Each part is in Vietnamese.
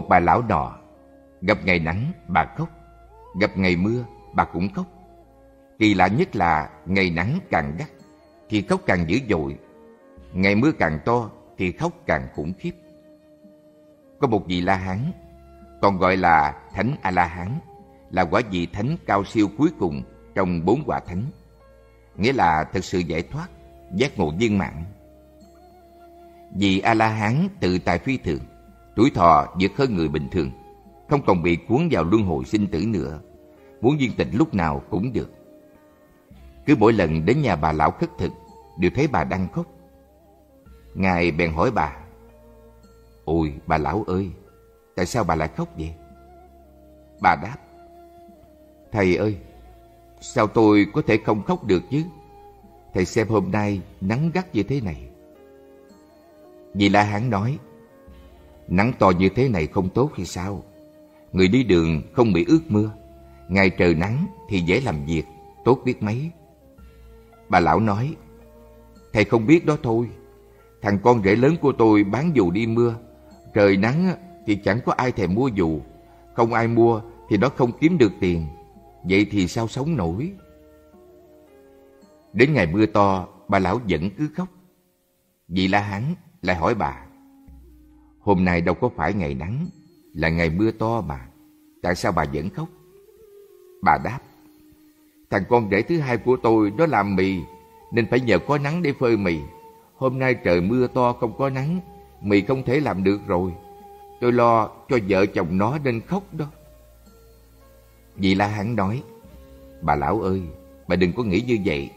một bà lão đỏ gặp ngày nắng bà khóc gặp ngày mưa bà cũng khóc kỳ lạ nhất là ngày nắng càng gắt thì khóc càng dữ dội ngày mưa càng to thì khóc càng khủng khiếp có một vị la hán còn gọi là thánh a la hán là quả vị thánh cao siêu cuối cùng trong bốn quả thánh nghĩa là thực sự giải thoát giác ngộ viên mạng vị a la hán tự tại phi thường tuổi thọ vượt hơn người bình thường, không còn bị cuốn vào luân hồi sinh tử nữa, muốn viên tịch lúc nào cũng được. Cứ mỗi lần đến nhà bà lão khất thực, đều thấy bà đang khóc. Ngài bèn hỏi bà, Ôi bà lão ơi, tại sao bà lại khóc vậy? Bà đáp, Thầy ơi, sao tôi có thể không khóc được chứ? Thầy xem hôm nay nắng gắt như thế này. Vì La Hán nói, Nắng to như thế này không tốt hay sao? Người đi đường không bị ướt mưa. Ngày trời nắng thì dễ làm việc, tốt biết mấy. Bà lão nói, Thầy không biết đó thôi. Thằng con rể lớn của tôi bán dù đi mưa. Trời nắng thì chẳng có ai thèm mua dù. Không ai mua thì nó không kiếm được tiền. Vậy thì sao sống nổi? Đến ngày mưa to, bà lão vẫn cứ khóc. Vị La Hán lại hỏi bà. Hôm nay đâu có phải ngày nắng, là ngày mưa to mà. Tại sao bà vẫn khóc? Bà đáp, thằng con rể thứ hai của tôi đó làm mì, nên phải nhờ có nắng để phơi mì. Hôm nay trời mưa to không có nắng, mì không thể làm được rồi. Tôi lo cho vợ chồng nó nên khóc đó. Vì là hắn nói, bà lão ơi, bà đừng có nghĩ như vậy.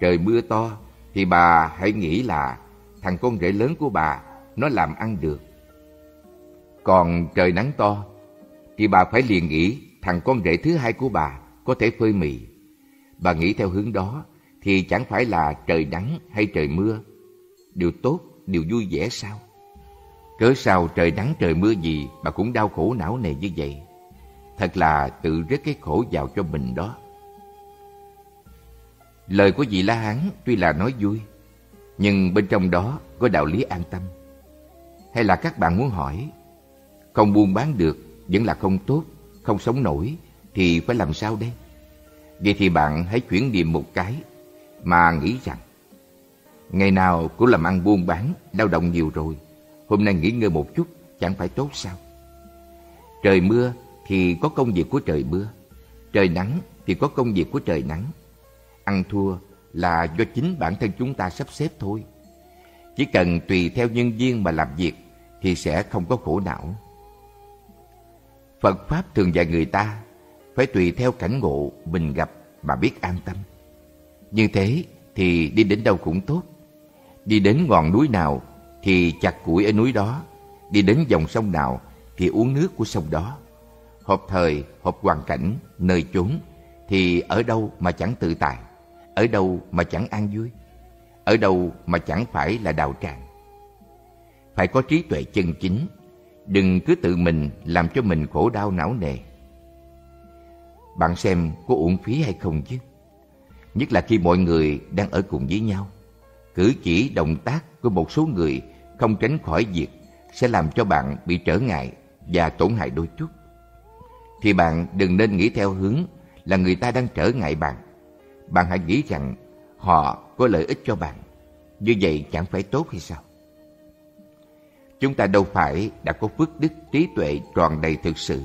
Trời mưa to thì bà hãy nghĩ là thằng con rể lớn của bà nó làm ăn được. Còn trời nắng to, thì bà phải liền nghĩ thằng con rể thứ hai của bà có thể phơi mì. Bà nghĩ theo hướng đó thì chẳng phải là trời nắng hay trời mưa. Điều tốt, điều vui vẻ sao? Cớ sao trời nắng trời mưa gì bà cũng đau khổ não nề như vậy? Thật là tự rước cái khổ vào cho mình đó. Lời của vị La Hán tuy là nói vui, nhưng bên trong đó có đạo lý an tâm hay là các bạn muốn hỏi không buôn bán được vẫn là không tốt không sống nổi thì phải làm sao đây vậy thì bạn hãy chuyển niệm một cái mà nghĩ rằng ngày nào cũng làm ăn buôn bán lao động nhiều rồi hôm nay nghỉ ngơi một chút chẳng phải tốt sao trời mưa thì có công việc của trời mưa trời nắng thì có công việc của trời nắng ăn thua là do chính bản thân chúng ta sắp xếp thôi chỉ cần tùy theo nhân viên mà làm việc thì sẽ không có khổ não. Phật Pháp thường dạy người ta phải tùy theo cảnh ngộ mình gặp mà biết an tâm. Như thế thì đi đến đâu cũng tốt. Đi đến ngọn núi nào thì chặt củi ở núi đó. Đi đến dòng sông nào thì uống nước của sông đó. Hợp thời, hợp hoàn cảnh, nơi chốn thì ở đâu mà chẳng tự tại. Ở đâu mà chẳng an vui. Ở đâu mà chẳng phải là đào tràng phải có trí tuệ chân chính đừng cứ tự mình làm cho mình khổ đau não nề bạn xem có uổng phí hay không chứ nhất là khi mọi người đang ở cùng với nhau cử chỉ động tác của một số người không tránh khỏi việc sẽ làm cho bạn bị trở ngại và tổn hại đôi chút thì bạn đừng nên nghĩ theo hướng là người ta đang trở ngại bạn bạn hãy nghĩ rằng họ có lợi ích cho bạn như vậy chẳng phải tốt hay sao chúng ta đâu phải đã có phước đức trí tuệ tròn đầy thực sự.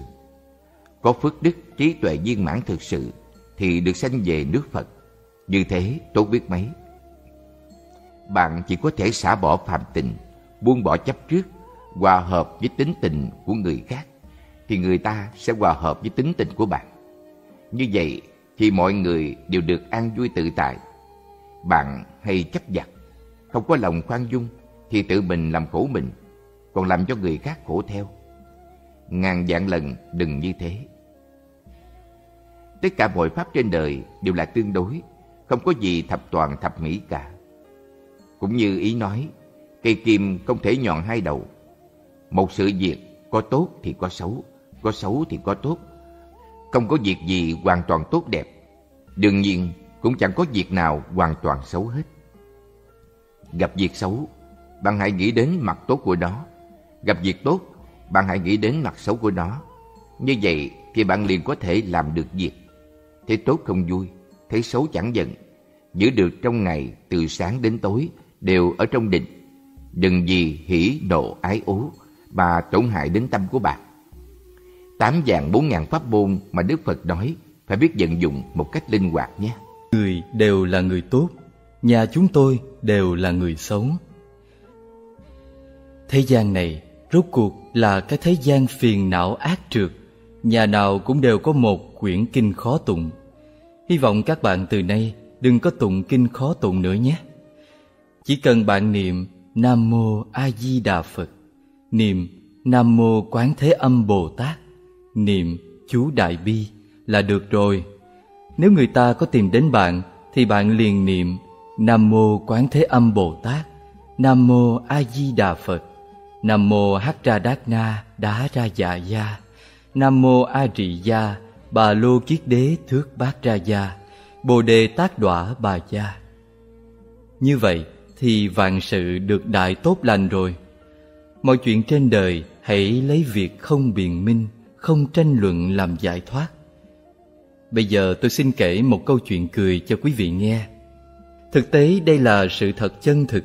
Có phước đức trí tuệ viên mãn thực sự thì được sanh về nước Phật. Như thế tốt biết mấy. Bạn chỉ có thể xả bỏ phạm tình, buông bỏ chấp trước, hòa hợp với tính tình của người khác thì người ta sẽ hòa hợp với tính tình của bạn. Như vậy thì mọi người đều được an vui tự tại. Bạn hay chấp giặt, không có lòng khoan dung thì tự mình làm khổ mình còn làm cho người khác khổ theo ngàn vạn lần đừng như thế tất cả mọi pháp trên đời đều là tương đối không có gì thập toàn thập mỹ cả cũng như ý nói cây kim không thể nhọn hai đầu một sự việc có tốt thì có xấu có xấu thì có tốt không có việc gì hoàn toàn tốt đẹp đương nhiên cũng chẳng có việc nào hoàn toàn xấu hết gặp việc xấu bạn hãy nghĩ đến mặt tốt của nó gặp việc tốt bạn hãy nghĩ đến mặt xấu của nó như vậy thì bạn liền có thể làm được việc thấy tốt không vui thấy xấu chẳng giận giữ được trong ngày từ sáng đến tối đều ở trong định đừng vì hỉ nộ ái ố mà tổn hại đến tâm của bạn tám dạng bốn ngàn pháp môn mà đức phật nói phải biết vận dụng một cách linh hoạt nhé người đều là người tốt nhà chúng tôi đều là người xấu thế gian này rốt cuộc là cái thế gian phiền não ác trượt nhà nào cũng đều có một quyển kinh khó tụng hy vọng các bạn từ nay đừng có tụng kinh khó tụng nữa nhé chỉ cần bạn niệm nam mô a di đà phật niệm nam mô quán thế âm bồ tát niệm chú đại bi là được rồi nếu người ta có tìm đến bạn thì bạn liền niệm nam mô quán thế âm bồ tát nam mô a di đà phật Nam mô Hắc Ra Đát Na Đá Ra Dạ Gia Nam mô A Trị Gia Bà Lô Kiết Đế Thước Bát Ra Gia Bồ Đề Tác Đọa Bà Gia Như vậy thì vạn sự được đại tốt lành rồi Mọi chuyện trên đời hãy lấy việc không biện minh Không tranh luận làm giải thoát Bây giờ tôi xin kể một câu chuyện cười cho quý vị nghe Thực tế đây là sự thật chân thực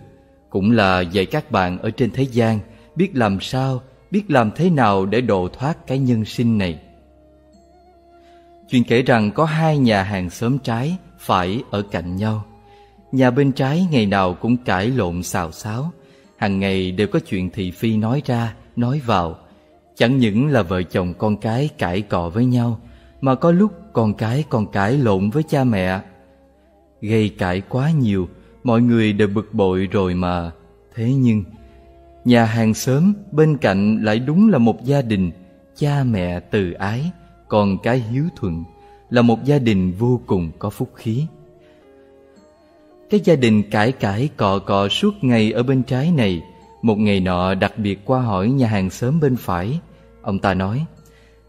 Cũng là dạy các bạn ở trên thế gian biết làm sao biết làm thế nào để độ thoát cái nhân sinh này chuyện kể rằng có hai nhà hàng xóm trái phải ở cạnh nhau nhà bên trái ngày nào cũng cãi lộn xào xáo hàng ngày đều có chuyện thị phi nói ra nói vào chẳng những là vợ chồng con cái cãi cọ với nhau mà có lúc con cái còn cãi lộn với cha mẹ gây cãi quá nhiều mọi người đều bực bội rồi mà thế nhưng Nhà hàng xóm bên cạnh lại đúng là một gia đình Cha mẹ từ ái, còn cái hiếu thuận Là một gia đình vô cùng có phúc khí Cái gia đình cãi cãi cọ cọ suốt ngày ở bên trái này Một ngày nọ đặc biệt qua hỏi nhà hàng xóm bên phải Ông ta nói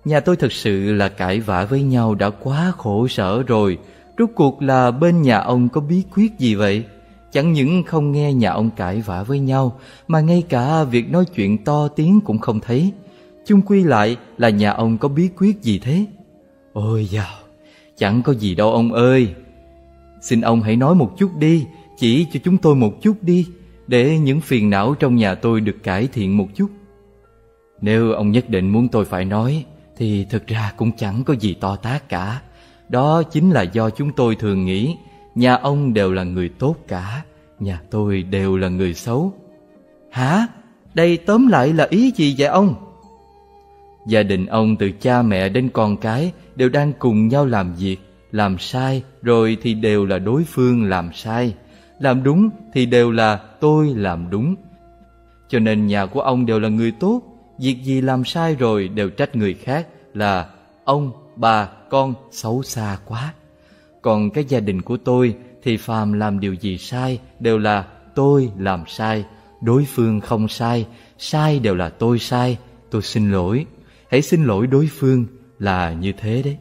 Nhà tôi thật sự là cãi vã với nhau đã quá khổ sở rồi Rốt cuộc là bên nhà ông có bí quyết gì vậy? chẳng những không nghe nhà ông cãi vã với nhau mà ngay cả việc nói chuyện to tiếng cũng không thấy chung quy lại là nhà ông có bí quyết gì thế ôi dào chẳng có gì đâu ông ơi xin ông hãy nói một chút đi chỉ cho chúng tôi một chút đi để những phiền não trong nhà tôi được cải thiện một chút nếu ông nhất định muốn tôi phải nói thì thực ra cũng chẳng có gì to tát cả đó chính là do chúng tôi thường nghĩ Nhà ông đều là người tốt cả Nhà tôi đều là người xấu Hả? Đây tóm lại là ý gì vậy ông? Gia đình ông từ cha mẹ đến con cái Đều đang cùng nhau làm việc Làm sai rồi thì đều là đối phương làm sai Làm đúng thì đều là tôi làm đúng Cho nên nhà của ông đều là người tốt Việc gì làm sai rồi đều trách người khác Là ông, bà, con xấu xa quá còn cái gia đình của tôi thì phàm làm điều gì sai đều là tôi làm sai đối phương không sai sai đều là tôi sai tôi xin lỗi hãy xin lỗi đối phương là như thế đấy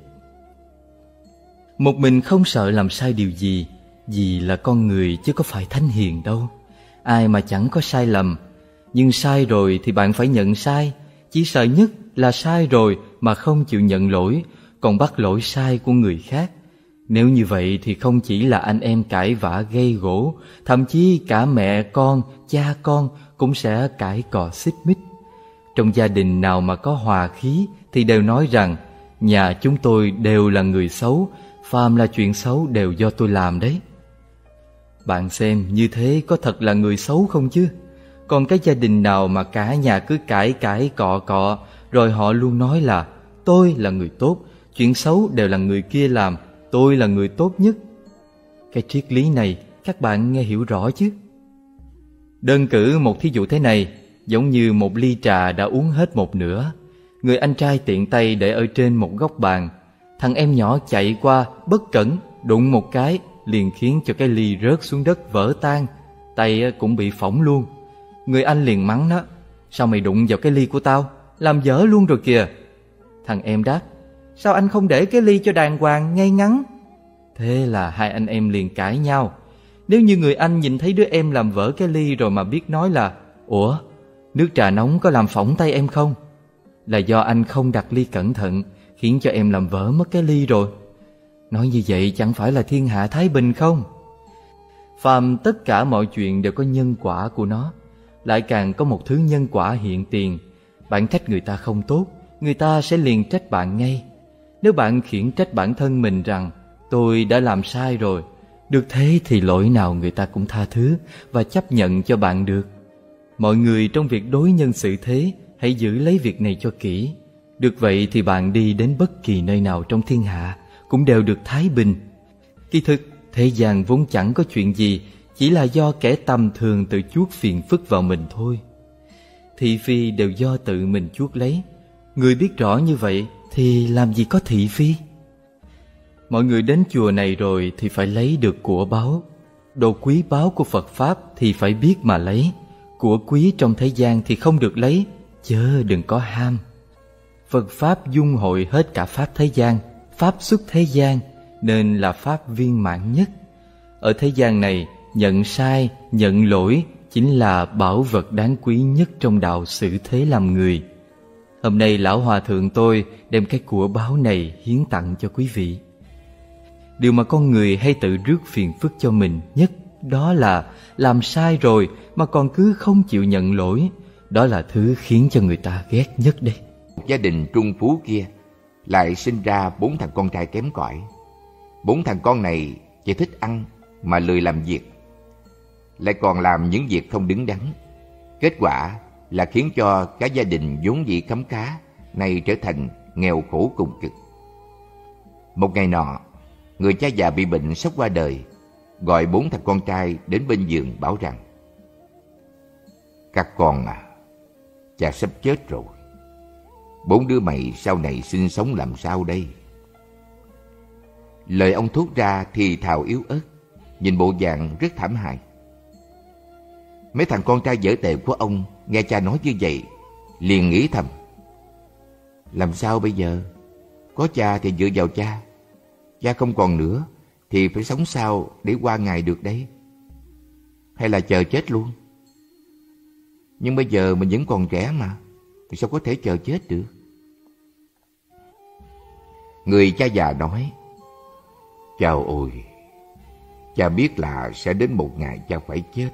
một mình không sợ làm sai điều gì vì là con người chứ có phải thánh hiền đâu ai mà chẳng có sai lầm nhưng sai rồi thì bạn phải nhận sai chỉ sợ nhất là sai rồi mà không chịu nhận lỗi còn bắt lỗi sai của người khác nếu như vậy thì không chỉ là anh em cãi vã gây gỗ, thậm chí cả mẹ con, cha con cũng sẽ cãi cọ xích mích. Trong gia đình nào mà có hòa khí thì đều nói rằng nhà chúng tôi đều là người xấu, phàm là chuyện xấu đều do tôi làm đấy. Bạn xem như thế có thật là người xấu không chứ? Còn cái gia đình nào mà cả nhà cứ cãi cãi cọ cọ rồi họ luôn nói là tôi là người tốt, chuyện xấu đều là người kia làm tôi là người tốt nhất cái triết lý này các bạn nghe hiểu rõ chứ đơn cử một thí dụ thế này giống như một ly trà đã uống hết một nửa người anh trai tiện tay để ở trên một góc bàn thằng em nhỏ chạy qua bất cẩn đụng một cái liền khiến cho cái ly rớt xuống đất vỡ tan tay cũng bị phỏng luôn người anh liền mắng nó sao mày đụng vào cái ly của tao làm dở luôn rồi kìa thằng em đáp Sao anh không để cái ly cho đàng hoàng ngay ngắn Thế là hai anh em liền cãi nhau Nếu như người anh nhìn thấy đứa em làm vỡ cái ly rồi mà biết nói là Ủa, nước trà nóng có làm phỏng tay em không? Là do anh không đặt ly cẩn thận Khiến cho em làm vỡ mất cái ly rồi Nói như vậy chẳng phải là thiên hạ thái bình không? Phàm tất cả mọi chuyện đều có nhân quả của nó Lại càng có một thứ nhân quả hiện tiền Bạn trách người ta không tốt Người ta sẽ liền trách bạn ngay nếu bạn khiển trách bản thân mình rằng tôi đã làm sai rồi được thế thì lỗi nào người ta cũng tha thứ và chấp nhận cho bạn được mọi người trong việc đối nhân xử thế hãy giữ lấy việc này cho kỹ được vậy thì bạn đi đến bất kỳ nơi nào trong thiên hạ cũng đều được thái bình kỳ thực thế gian vốn chẳng có chuyện gì chỉ là do kẻ tầm thường tự chuốc phiền phức vào mình thôi thị phi đều do tự mình chuốc lấy người biết rõ như vậy thì làm gì có thị phi mọi người đến chùa này rồi thì phải lấy được của báu đồ quý báu của phật pháp thì phải biết mà lấy của quý trong thế gian thì không được lấy chớ đừng có ham phật pháp dung hội hết cả pháp thế gian pháp xuất thế gian nên là pháp viên mãn nhất ở thế gian này nhận sai nhận lỗi chính là bảo vật đáng quý nhất trong đạo xử thế làm người Hôm nay lão hòa thượng tôi đem cái của báo này hiến tặng cho quý vị Điều mà con người hay tự rước phiền phức cho mình nhất Đó là làm sai rồi mà còn cứ không chịu nhận lỗi Đó là thứ khiến cho người ta ghét nhất đây Gia đình trung phú kia lại sinh ra bốn thằng con trai kém cỏi Bốn thằng con này chỉ thích ăn mà lười làm việc Lại còn làm những việc không đứng đắn Kết quả là khiến cho cả gia đình vốn dĩ khấm cá nay trở thành nghèo khổ cùng cực. Một ngày nọ, người cha già bị bệnh sắp qua đời, gọi bốn thằng con trai đến bên giường bảo rằng Các con à, cha sắp chết rồi. Bốn đứa mày sau này sinh sống làm sao đây? Lời ông thốt ra thì thào yếu ớt, nhìn bộ dạng rất thảm hại. Mấy thằng con trai dở tệ của ông Nghe cha nói như vậy Liền nghĩ thầm Làm sao bây giờ Có cha thì dựa vào cha Cha không còn nữa Thì phải sống sao để qua ngày được đấy Hay là chờ chết luôn Nhưng bây giờ mình vẫn còn trẻ mà Thì sao có thể chờ chết được Người cha già nói Chào ôi Cha biết là sẽ đến một ngày cha phải chết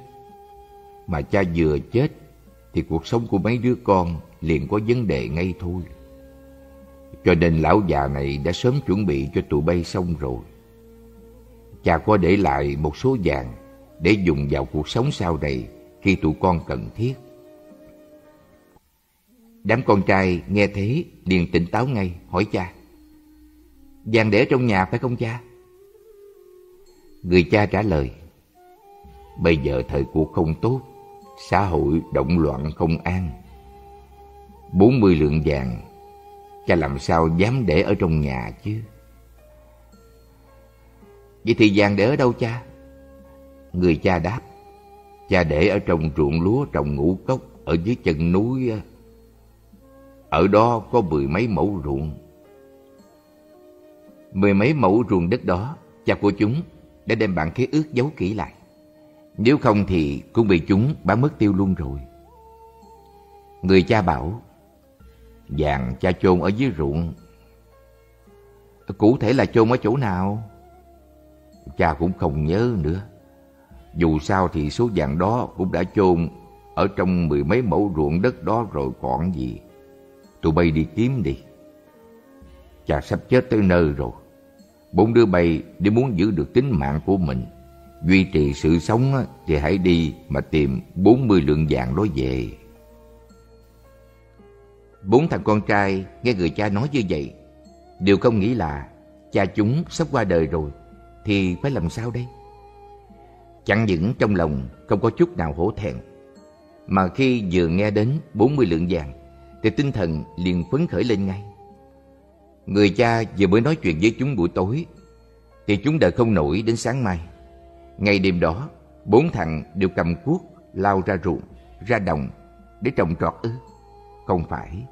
mà cha vừa chết thì cuộc sống của mấy đứa con liền có vấn đề ngay thôi. Cho nên lão già này đã sớm chuẩn bị cho tụi bay xong rồi. Cha có để lại một số vàng để dùng vào cuộc sống sau này khi tụi con cần thiết. Đám con trai nghe thế liền tỉnh táo ngay hỏi cha. Vàng để trong nhà phải không cha? Người cha trả lời. Bây giờ thời cuộc không tốt, xã hội động loạn không an. 40 lượng vàng, cha làm sao dám để ở trong nhà chứ? Vậy thì vàng để ở đâu cha? Người cha đáp, cha để ở trong ruộng lúa trồng ngũ cốc ở dưới chân núi. Ở đó có mười mấy mẫu ruộng. Mười mấy mẫu ruộng đất đó, cha của chúng đã đem bản khế ước giấu kỹ lại. Nếu không thì cũng bị chúng bán mất tiêu luôn rồi. Người cha bảo, vàng cha chôn ở dưới ruộng. Cụ thể là chôn ở chỗ nào? Cha cũng không nhớ nữa. Dù sao thì số vàng đó cũng đã chôn ở trong mười mấy mẫu ruộng đất đó rồi còn gì. Tụi bay đi kiếm đi. Cha sắp chết tới nơi rồi. Bốn đứa bay đi muốn giữ được tính mạng của mình duy trì sự sống thì hãy đi mà tìm 40 lượng vàng đó về. Bốn thằng con trai nghe người cha nói như vậy, đều không nghĩ là cha chúng sắp qua đời rồi, thì phải làm sao đây? Chẳng những trong lòng không có chút nào hổ thẹn, mà khi vừa nghe đến 40 lượng vàng, thì tinh thần liền phấn khởi lên ngay. Người cha vừa mới nói chuyện với chúng buổi tối, thì chúng đợi không nổi đến sáng mai. Ngay đêm đó, bốn thằng đều cầm cuốc lao ra ruộng, ra đồng để trồng trọt ư? Không phải,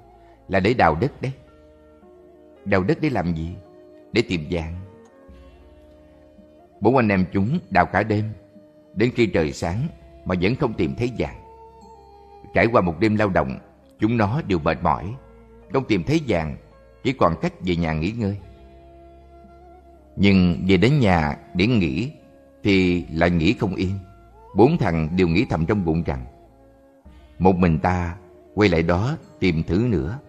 là để đào đất đấy. Đào đất để làm gì? Để tìm vàng. Bốn anh em chúng đào cả đêm, đến khi trời sáng mà vẫn không tìm thấy vàng. Trải qua một đêm lao động, chúng nó đều mệt mỏi, không tìm thấy vàng, chỉ còn cách về nhà nghỉ ngơi. Nhưng về đến nhà để nghỉ thì lại nghĩ không yên bốn thằng đều nghĩ thầm trong bụng rằng một mình ta quay lại đó tìm thử nữa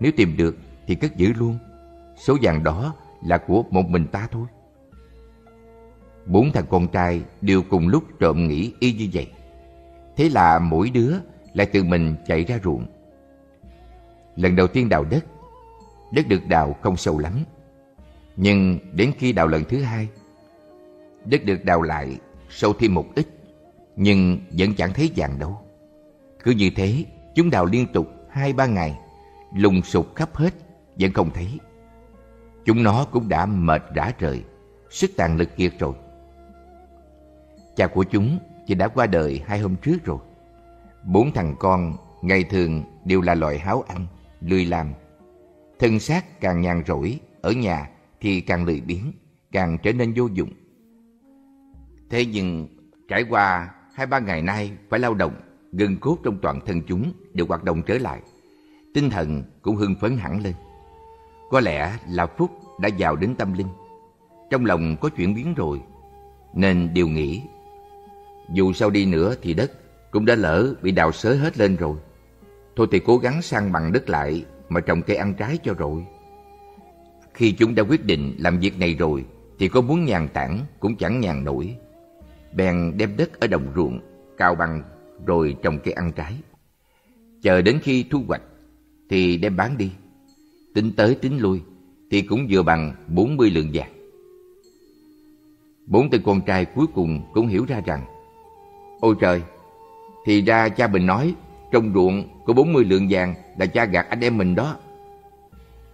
nếu tìm được thì cất giữ luôn số vàng đó là của một mình ta thôi bốn thằng con trai đều cùng lúc trộm nghĩ y như vậy thế là mỗi đứa lại tự mình chạy ra ruộng lần đầu tiên đào đất đất được đào không sâu lắm nhưng đến khi đào lần thứ hai Đất được đào lại, sâu thêm một ít, nhưng vẫn chẳng thấy vàng đâu. Cứ như thế, chúng đào liên tục hai ba ngày, lùng sục khắp hết, vẫn không thấy. Chúng nó cũng đã mệt rã rời, sức tàn lực kiệt rồi. Cha của chúng chỉ đã qua đời hai hôm trước rồi. Bốn thằng con ngày thường đều là loại háo ăn, lười làm. Thân xác càng nhàn rỗi, ở nhà thì càng lười biếng, càng trở nên vô dụng. Thế nhưng trải qua hai ba ngày nay phải lao động, gân cốt trong toàn thân chúng đều hoạt động trở lại. Tinh thần cũng hưng phấn hẳn lên. Có lẽ là phúc đã vào đến tâm linh. Trong lòng có chuyển biến rồi, nên điều nghĩ. Dù sao đi nữa thì đất cũng đã lỡ bị đào xới hết lên rồi. Thôi thì cố gắng sang bằng đất lại mà trồng cây ăn trái cho rồi. Khi chúng đã quyết định làm việc này rồi thì có muốn nhàn tản cũng chẳng nhàn nổi bèn đem đất ở đồng ruộng cao bằng rồi trồng cây ăn trái chờ đến khi thu hoạch thì đem bán đi tính tới tính lui thì cũng vừa bằng bốn mươi lượng vàng bốn tên con trai cuối cùng cũng hiểu ra rằng ôi trời thì ra cha mình nói trong ruộng có bốn mươi lượng vàng là cha gạt anh em mình đó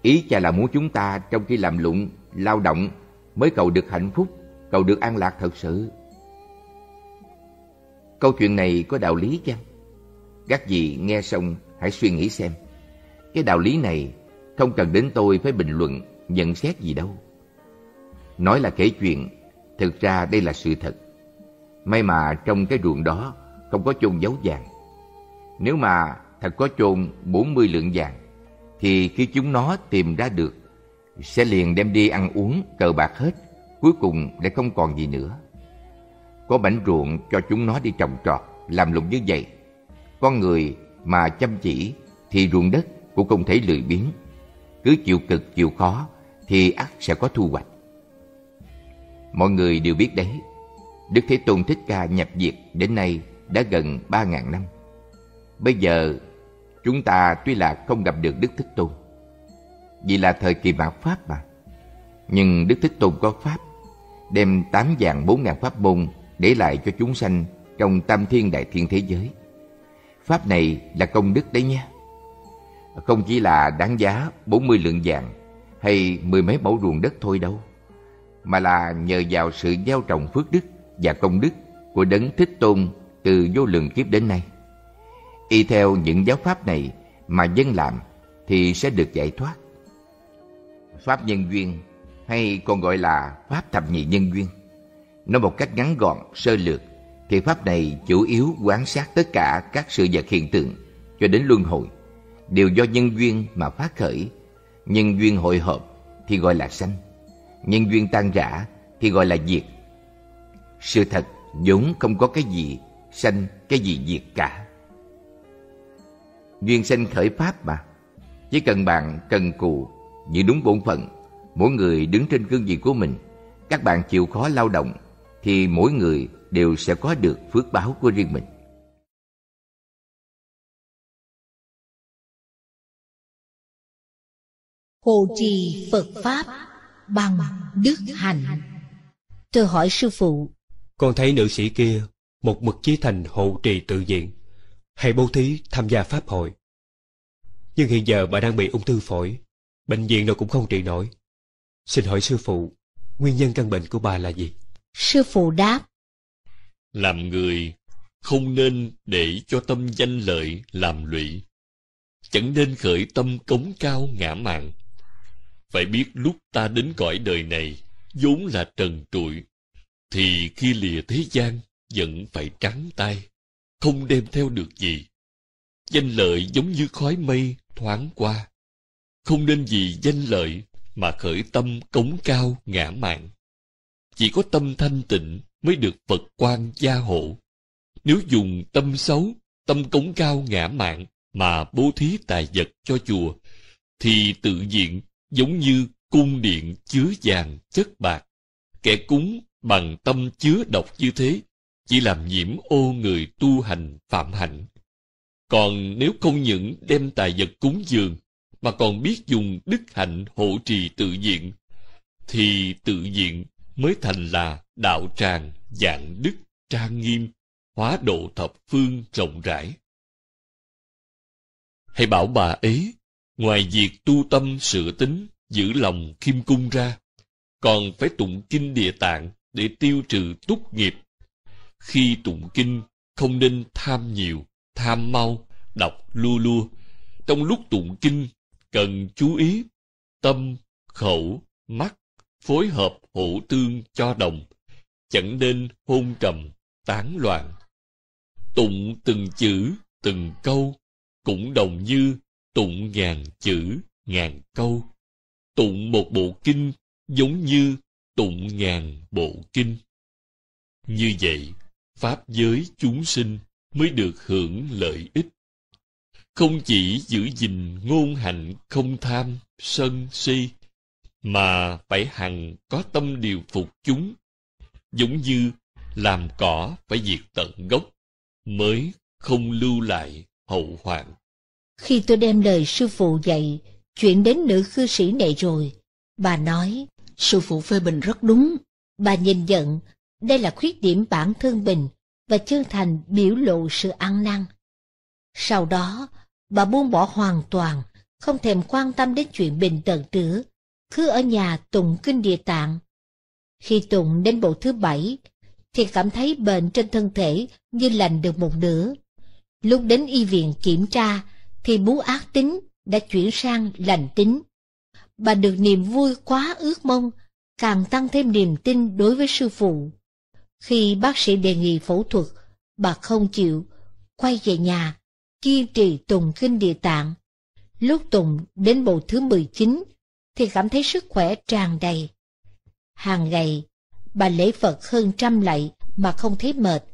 ý cha là muốn chúng ta trong khi làm lụng lao động mới cầu được hạnh phúc cầu được an lạc thật sự Câu chuyện này có đạo lý chăng? Các vị nghe xong hãy suy nghĩ xem. Cái đạo lý này không cần đến tôi phải bình luận, nhận xét gì đâu. Nói là kể chuyện, thực ra đây là sự thật. May mà trong cái ruộng đó không có chôn dấu vàng. Nếu mà thật có chôn 40 lượng vàng, thì khi chúng nó tìm ra được, sẽ liền đem đi ăn uống, cờ bạc hết, cuối cùng lại không còn gì nữa có mảnh ruộng cho chúng nó đi trồng trọt, làm lụng như vậy. Con người mà chăm chỉ thì ruộng đất cũng không thể lười biếng. Cứ chịu cực chịu khó thì ắt sẽ có thu hoạch. Mọi người đều biết đấy, Đức Thế Tôn Thích Ca nhập diệt đến nay đã gần ba 000 năm. Bây giờ chúng ta tuy là không gặp được Đức Thích Tôn, vì là thời kỳ mạt Pháp mà. Nhưng Đức Thích Tôn có Pháp, đem tám dạng bốn ngàn pháp môn để lại cho chúng sanh trong tam thiên đại thiên thế giới. Pháp này là công đức đấy nhé. Không chỉ là đáng giá 40 lượng vàng hay mười mấy mẫu ruộng đất thôi đâu, mà là nhờ vào sự gieo trồng phước đức và công đức của đấng thích tôn từ vô lượng kiếp đến nay. Y theo những giáo pháp này mà dân làm thì sẽ được giải thoát. Pháp nhân duyên hay còn gọi là pháp thập nhị nhân duyên Nói một cách ngắn gọn, sơ lược, thì pháp này chủ yếu quán sát tất cả các sự vật hiện tượng cho đến luân hồi, đều do nhân duyên mà phát khởi. Nhân duyên hội hợp thì gọi là sanh, nhân duyên tan rã thì gọi là diệt. Sự thật vốn không có cái gì sanh, cái gì diệt cả. Duyên sanh khởi pháp mà, chỉ cần bạn cần cù, giữ đúng bổn phận, mỗi người đứng trên cương vị của mình, các bạn chịu khó lao động thì mỗi người đều sẽ có được phước báo của riêng mình. Hộ trì Phật Pháp bằng đức hạnh. Tôi hỏi sư phụ. Con thấy nữ sĩ kia một mực chí thành hộ trì tự diện, hay bố thí tham gia Pháp hội. Nhưng hiện giờ bà đang bị ung thư phổi, bệnh viện nào cũng không trị nổi. Xin hỏi sư phụ, nguyên nhân căn bệnh của bà là gì? Sư phụ đáp. Làm người không nên để cho tâm danh lợi làm lụy. Chẳng nên khởi tâm cống cao ngã mạn. Phải biết lúc ta đến cõi đời này vốn là trần trụi, thì khi lìa thế gian vẫn phải trắng tay, không đem theo được gì. Danh lợi giống như khói mây thoáng qua. Không nên vì danh lợi mà khởi tâm cống cao ngã mạn chỉ có tâm thanh tịnh mới được Phật quan gia hộ. Nếu dùng tâm xấu, tâm cống cao ngã mạn mà bố thí tài vật cho chùa, thì tự diện giống như cung điện chứa vàng chất bạc. Kẻ cúng bằng tâm chứa độc như thế, chỉ làm nhiễm ô người tu hành phạm hạnh. Còn nếu không những đem tài vật cúng dường, mà còn biết dùng đức hạnh hộ trì tự diện, thì tự diện mới thành là đạo tràng dạng đức trang nghiêm hóa độ thập phương rộng rãi hãy bảo bà ấy ngoài việc tu tâm sửa tính giữ lòng khiêm cung ra còn phải tụng kinh địa tạng để tiêu trừ túc nghiệp khi tụng kinh không nên tham nhiều tham mau đọc lua lua trong lúc tụng kinh cần chú ý tâm khẩu mắt phối hợp hữu tương cho đồng, chẳng nên hôn trầm, tán loạn. Tụng từng chữ, từng câu, cũng đồng như tụng ngàn chữ, ngàn câu. Tụng một bộ kinh giống như tụng ngàn bộ kinh. Như vậy, Pháp giới chúng sinh mới được hưởng lợi ích. Không chỉ giữ gìn ngôn hạnh không tham, sân si, mà phải hằng có tâm điều phục chúng giống như làm cỏ phải diệt tận gốc mới không lưu lại hậu hoạn khi tôi đem lời sư phụ dạy chuyển đến nữ cư sĩ này rồi bà nói sư phụ phê bình rất đúng bà nhìn nhận đây là khuyết điểm bản thân mình và chân thành biểu lộ sự ăn năn sau đó bà buông bỏ hoàn toàn không thèm quan tâm đến chuyện bình tận nữa cứ ở nhà tụng kinh địa tạng. Khi tụng đến bộ thứ bảy, thì cảm thấy bệnh trên thân thể như lành được một nửa. Lúc đến y viện kiểm tra, thì bú ác tính đã chuyển sang lành tính. Bà được niềm vui quá ước mong, càng tăng thêm niềm tin đối với sư phụ. Khi bác sĩ đề nghị phẫu thuật, bà không chịu, quay về nhà, kiên trì tùng kinh địa tạng. Lúc tùng đến bộ thứ 19 thì cảm thấy sức khỏe tràn đầy. Hàng ngày, bà lễ Phật hơn trăm lạy mà không thấy mệt.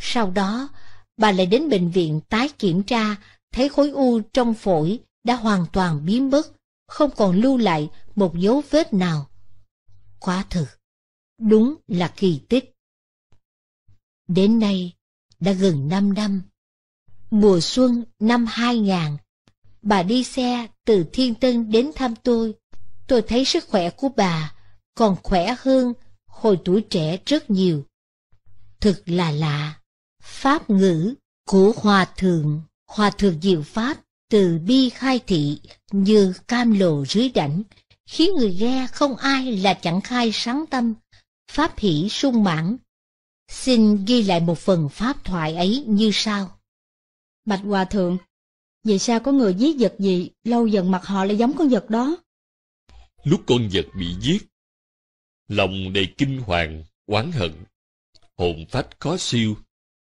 Sau đó, bà lại đến bệnh viện tái kiểm tra, thấy khối u trong phổi đã hoàn toàn biến mất, không còn lưu lại một dấu vết nào. Quá thực, đúng là kỳ tích. Đến nay, đã gần 5 năm. Mùa xuân năm 2000, bà đi xe từ Thiên Tân đến thăm tôi tôi thấy sức khỏe của bà còn khỏe hơn hồi tuổi trẻ rất nhiều. Thực là lạ, Pháp ngữ của Hòa Thượng, Hòa Thượng Diệu Pháp từ bi khai thị như cam lồ dưới đảnh, khiến người nghe không ai là chẳng khai sáng tâm, Pháp hỷ sung mãn. Xin ghi lại một phần Pháp thoại ấy như sau. Bạch Hòa Thượng, vì sao có người giết vật gì lâu dần mặt họ lại giống con vật đó? lúc con vật bị giết lòng đầy kinh hoàng oán hận hồn phách khó siêu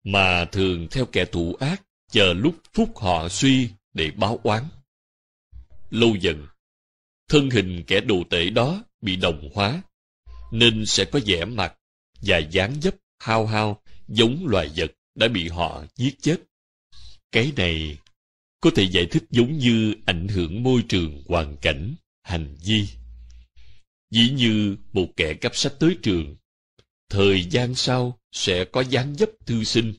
mà thường theo kẻ thù ác chờ lúc phúc họ suy để báo oán lâu dần thân hình kẻ đồ tể đó bị đồng hóa nên sẽ có vẻ mặt và dáng dấp hao hao giống loài vật đã bị họ giết chết cái này có thể giải thích giống như ảnh hưởng môi trường hoàn cảnh hành vi dĩ như một kẻ cắp sách tới trường thời gian sau sẽ có dáng dấp thư sinh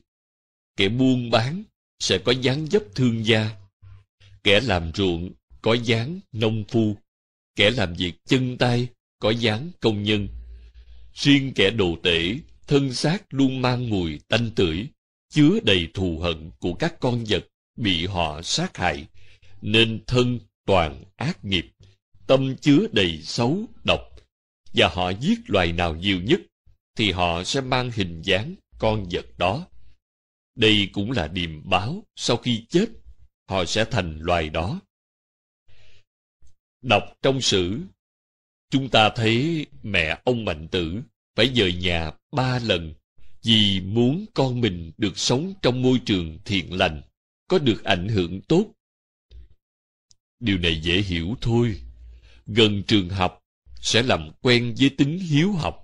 kẻ buôn bán sẽ có dáng dấp thương gia kẻ làm ruộng có dáng nông phu kẻ làm việc chân tay có dáng công nhân riêng kẻ đồ tể thân xác luôn mang mùi tanh tưởi chứa đầy thù hận của các con vật bị họ sát hại nên thân toàn ác nghiệp tâm chứa đầy xấu, độc, và họ giết loài nào nhiều nhất, thì họ sẽ mang hình dáng con vật đó. Đây cũng là điềm báo sau khi chết, họ sẽ thành loài đó. Đọc trong sử, chúng ta thấy mẹ ông Mạnh Tử phải dời nhà ba lần vì muốn con mình được sống trong môi trường thiện lành, có được ảnh hưởng tốt. Điều này dễ hiểu thôi gần trường học sẽ làm quen với tính hiếu học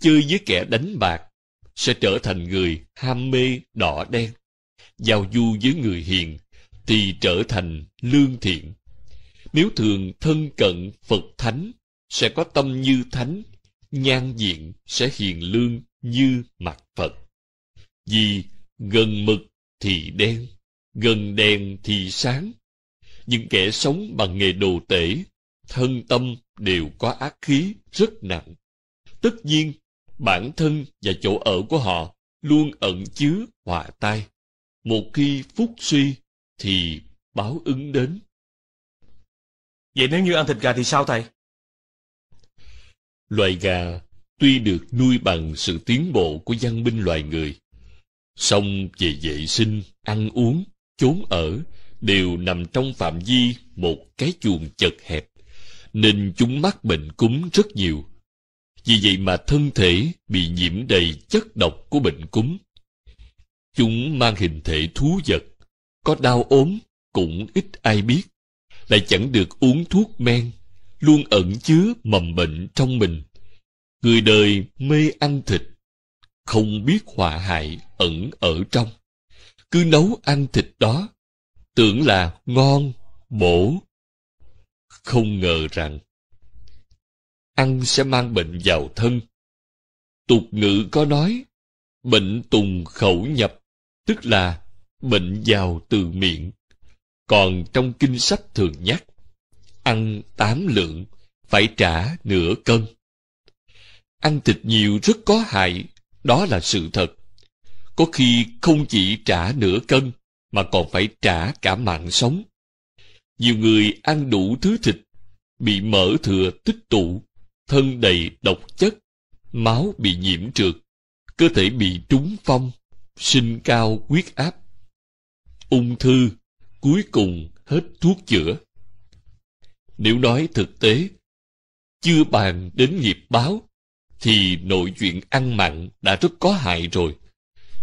chơi với kẻ đánh bạc sẽ trở thành người ham mê đỏ đen giao du với người hiền thì trở thành lương thiện nếu thường thân cận phật thánh sẽ có tâm như thánh nhan diện sẽ hiền lương như mặt phật vì gần mực thì đen gần đèn thì sáng những kẻ sống bằng nghề đồ tể thân tâm đều có ác khí rất nặng. Tất nhiên, bản thân và chỗ ở của họ luôn ẩn chứa hòa tai. Một khi phúc suy thì báo ứng đến. Vậy nếu như ăn thịt gà thì sao thầy? Loài gà tuy được nuôi bằng sự tiến bộ của văn minh loài người, song về vệ sinh, ăn uống, chốn ở đều nằm trong phạm vi một cái chuồng chật hẹp nên chúng mắc bệnh cúm rất nhiều. Vì vậy mà thân thể bị nhiễm đầy chất độc của bệnh cúm. Chúng mang hình thể thú vật, có đau ốm cũng ít ai biết, lại chẳng được uống thuốc men, luôn ẩn chứa mầm bệnh trong mình. Người đời mê ăn thịt, không biết họa hại ẩn ở trong. Cứ nấu ăn thịt đó, tưởng là ngon, bổ, không ngờ rằng ăn sẽ mang bệnh vào thân. Tục ngữ có nói, bệnh tùng khẩu nhập, tức là bệnh vào từ miệng. Còn trong kinh sách thường nhắc, ăn tám lượng, phải trả nửa cân. Ăn thịt nhiều rất có hại, đó là sự thật. Có khi không chỉ trả nửa cân, mà còn phải trả cả mạng sống nhiều người ăn đủ thứ thịt, bị mỡ thừa tích tụ, thân đầy độc chất, máu bị nhiễm trượt, cơ thể bị trúng phong, sinh cao huyết áp, ung thư, cuối cùng hết thuốc chữa. Nếu nói thực tế, chưa bàn đến nghiệp báo, thì nội chuyện ăn mặn đã rất có hại rồi.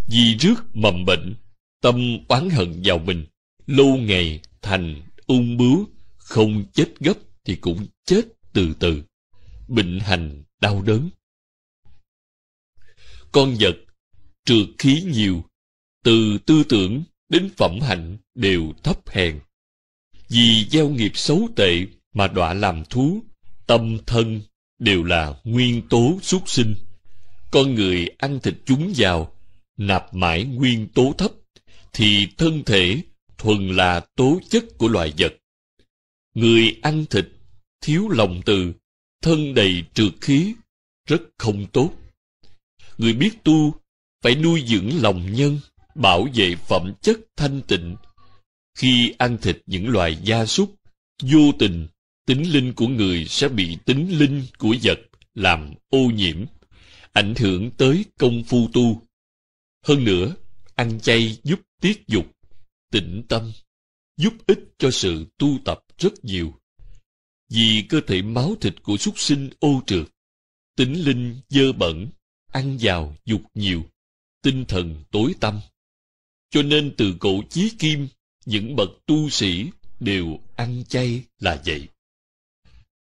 Vì rước mầm bệnh, tâm oán hận vào mình, lâu ngày thành ung bướu, không chết gấp thì cũng chết từ từ. Bệnh hành đau đớn. Con vật, trượt khí nhiều, từ tư tưởng đến phẩm hạnh đều thấp hèn. Vì gieo nghiệp xấu tệ mà đọa làm thú, tâm thân đều là nguyên tố xuất sinh. Con người ăn thịt chúng vào, nạp mãi nguyên tố thấp, thì thân thể thuần là tố chất của loài vật. Người ăn thịt, thiếu lòng từ, thân đầy trượt khí, rất không tốt. Người biết tu, phải nuôi dưỡng lòng nhân, bảo vệ phẩm chất thanh tịnh. Khi ăn thịt những loài gia súc, vô tình, tính linh của người sẽ bị tính linh của vật làm ô nhiễm, ảnh hưởng tới công phu tu. Hơn nữa, ăn chay giúp tiết dục, tĩnh tâm, giúp ích cho sự tu tập rất nhiều. Vì cơ thể máu thịt của súc sinh ô trượt, tính linh dơ bẩn, ăn vào dục nhiều, tinh thần tối tâm. Cho nên từ cổ chí kim, những bậc tu sĩ đều ăn chay là vậy.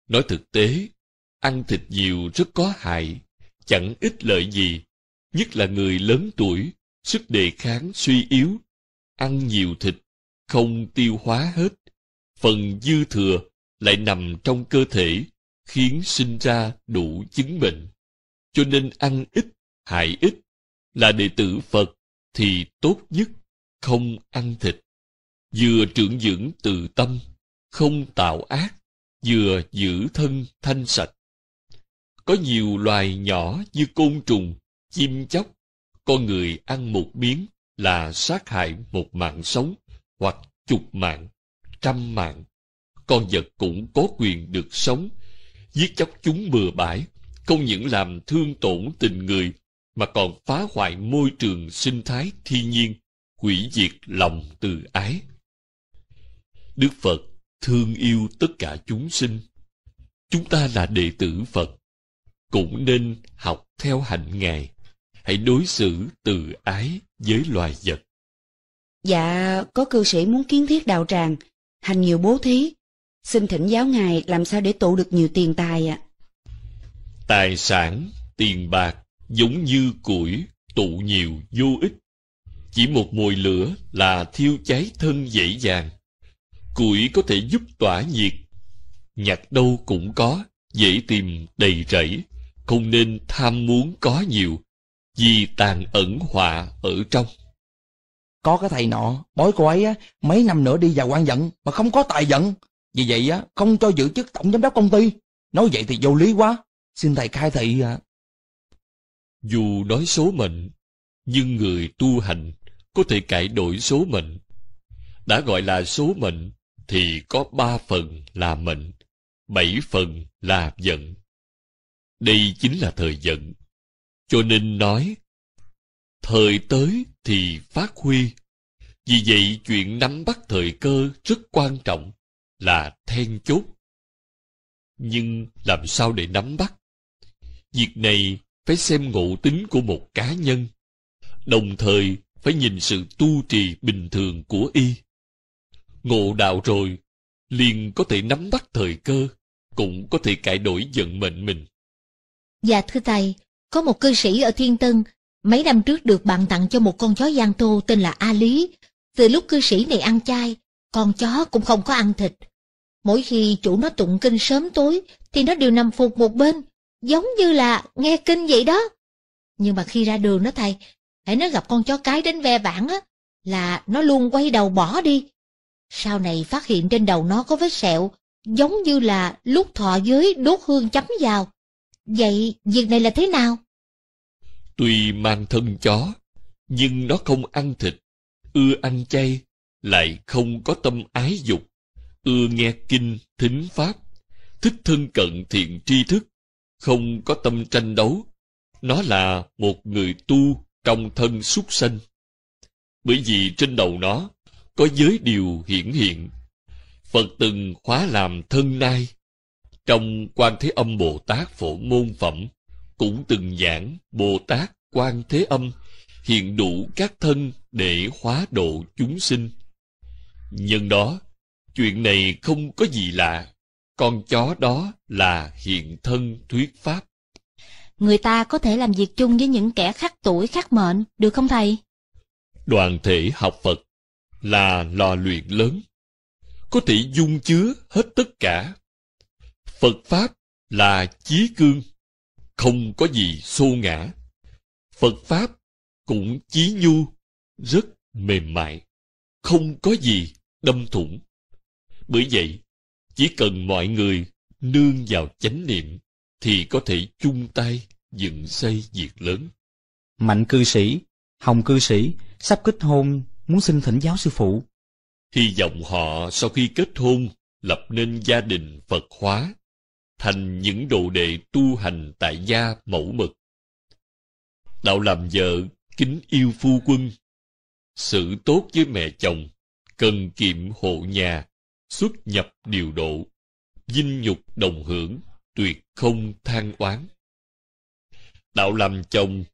Nói thực tế, ăn thịt nhiều rất có hại, chẳng ích lợi gì, nhất là người lớn tuổi, sức đề kháng suy yếu, ăn nhiều thịt, không tiêu hóa hết, phần dư thừa lại nằm trong cơ thể, khiến sinh ra đủ chứng bệnh. Cho nên ăn ít, hại ít, là đệ tử Phật thì tốt nhất không ăn thịt. Vừa trưởng dưỡng từ tâm, không tạo ác, vừa giữ thân thanh sạch. Có nhiều loài nhỏ như côn trùng, chim chóc, con người ăn một miếng là sát hại một mạng sống hoặc chục mạng, trăm mạng. Con vật cũng có quyền được sống. Giết chóc chúng bừa bãi, không những làm thương tổn tình người, mà còn phá hoại môi trường sinh thái thiên nhiên, hủy diệt lòng từ ái. Đức Phật thương yêu tất cả chúng sinh. Chúng ta là đệ tử Phật, cũng nên học theo hạnh Ngài hãy đối xử từ ái với loài vật. Dạ, có cư sĩ muốn kiến thiết đạo tràng, hành nhiều bố thí. Xin thỉnh giáo ngài làm sao để tụ được nhiều tiền tài ạ. À? Tài sản, tiền bạc, giống như củi, tụ nhiều vô ích. Chỉ một mồi lửa là thiêu cháy thân dễ dàng. Củi có thể giúp tỏa nhiệt. Nhặt đâu cũng có, dễ tìm đầy rẫy. Không nên tham muốn có nhiều, vì tàn ẩn họa ở trong. Có cái thầy nọ, bói cô ấy á, mấy năm nữa đi vào quan giận mà không có tài giận Vì vậy á, không cho giữ chức tổng giám đốc công ty. Nói vậy thì vô lý quá. Xin thầy khai thị À. Dù nói số mệnh, nhưng người tu hành có thể cải đổi số mệnh. Đã gọi là số mệnh thì có ba phần là mệnh, bảy phần là giận Đây chính là thời giận cho nên nói, thời tới thì phát huy. Vì vậy chuyện nắm bắt thời cơ rất quan trọng, là then chốt. Nhưng làm sao để nắm bắt? Việc này phải xem ngộ tính của một cá nhân, đồng thời phải nhìn sự tu trì bình thường của y. Ngộ đạo rồi, liền có thể nắm bắt thời cơ, cũng có thể cải đổi vận mệnh mình. dạ thưa Thầy, có một cư sĩ ở Thiên Tân, mấy năm trước được bạn tặng cho một con chó Giang Tô tên là A Lý. Từ lúc cư sĩ này ăn chay, con chó cũng không có ăn thịt. Mỗi khi chủ nó tụng kinh sớm tối, thì nó đều nằm phục một bên, giống như là nghe kinh vậy đó. Nhưng mà khi ra đường đó thầy, hãy nó gặp con chó cái đến ve vãn á, là nó luôn quay đầu bỏ đi. Sau này phát hiện trên đầu nó có vết sẹo, giống như là lúc thọ giới đốt hương chấm vào. Vậy việc này là thế nào? Tuy mang thân chó, nhưng nó không ăn thịt, ưa ăn chay, lại không có tâm ái dục, ưa nghe kinh, thính pháp, thích thân cận thiện tri thức, không có tâm tranh đấu. Nó là một người tu trong thân súc sanh. Bởi vì trên đầu nó có giới điều hiển hiện. Phật từng khóa làm thân nai, trong Quan Thế Âm Bồ Tát Phổ Môn Phẩm cũng từng giảng Bồ Tát Quan Thế Âm hiện đủ các thân để hóa độ chúng sinh. Nhân đó, chuyện này không có gì lạ. Con chó đó là hiện thân thuyết pháp. Người ta có thể làm việc chung với những kẻ khác tuổi khác mệnh, được không thầy? Đoàn thể học Phật là lò luyện lớn. Có thể dung chứa hết tất cả Phật Pháp là chí cương, không có gì xô ngã. Phật Pháp cũng chí nhu, rất mềm mại, không có gì đâm thủng. Bởi vậy, chỉ cần mọi người nương vào chánh niệm thì có thể chung tay dựng xây việc lớn. Mạnh cư sĩ, Hồng cư sĩ, sắp kết hôn, muốn xin thỉnh giáo sư phụ. Hy vọng họ sau khi kết hôn lập nên gia đình Phật hóa thành những đồ đệ tu hành tại gia mẫu mực. Đạo làm vợ, kính yêu phu quân, sự tốt với mẹ chồng, cần kiệm hộ nhà, xuất nhập điều độ, dinh nhục đồng hưởng, tuyệt không than oán. Đạo làm chồng,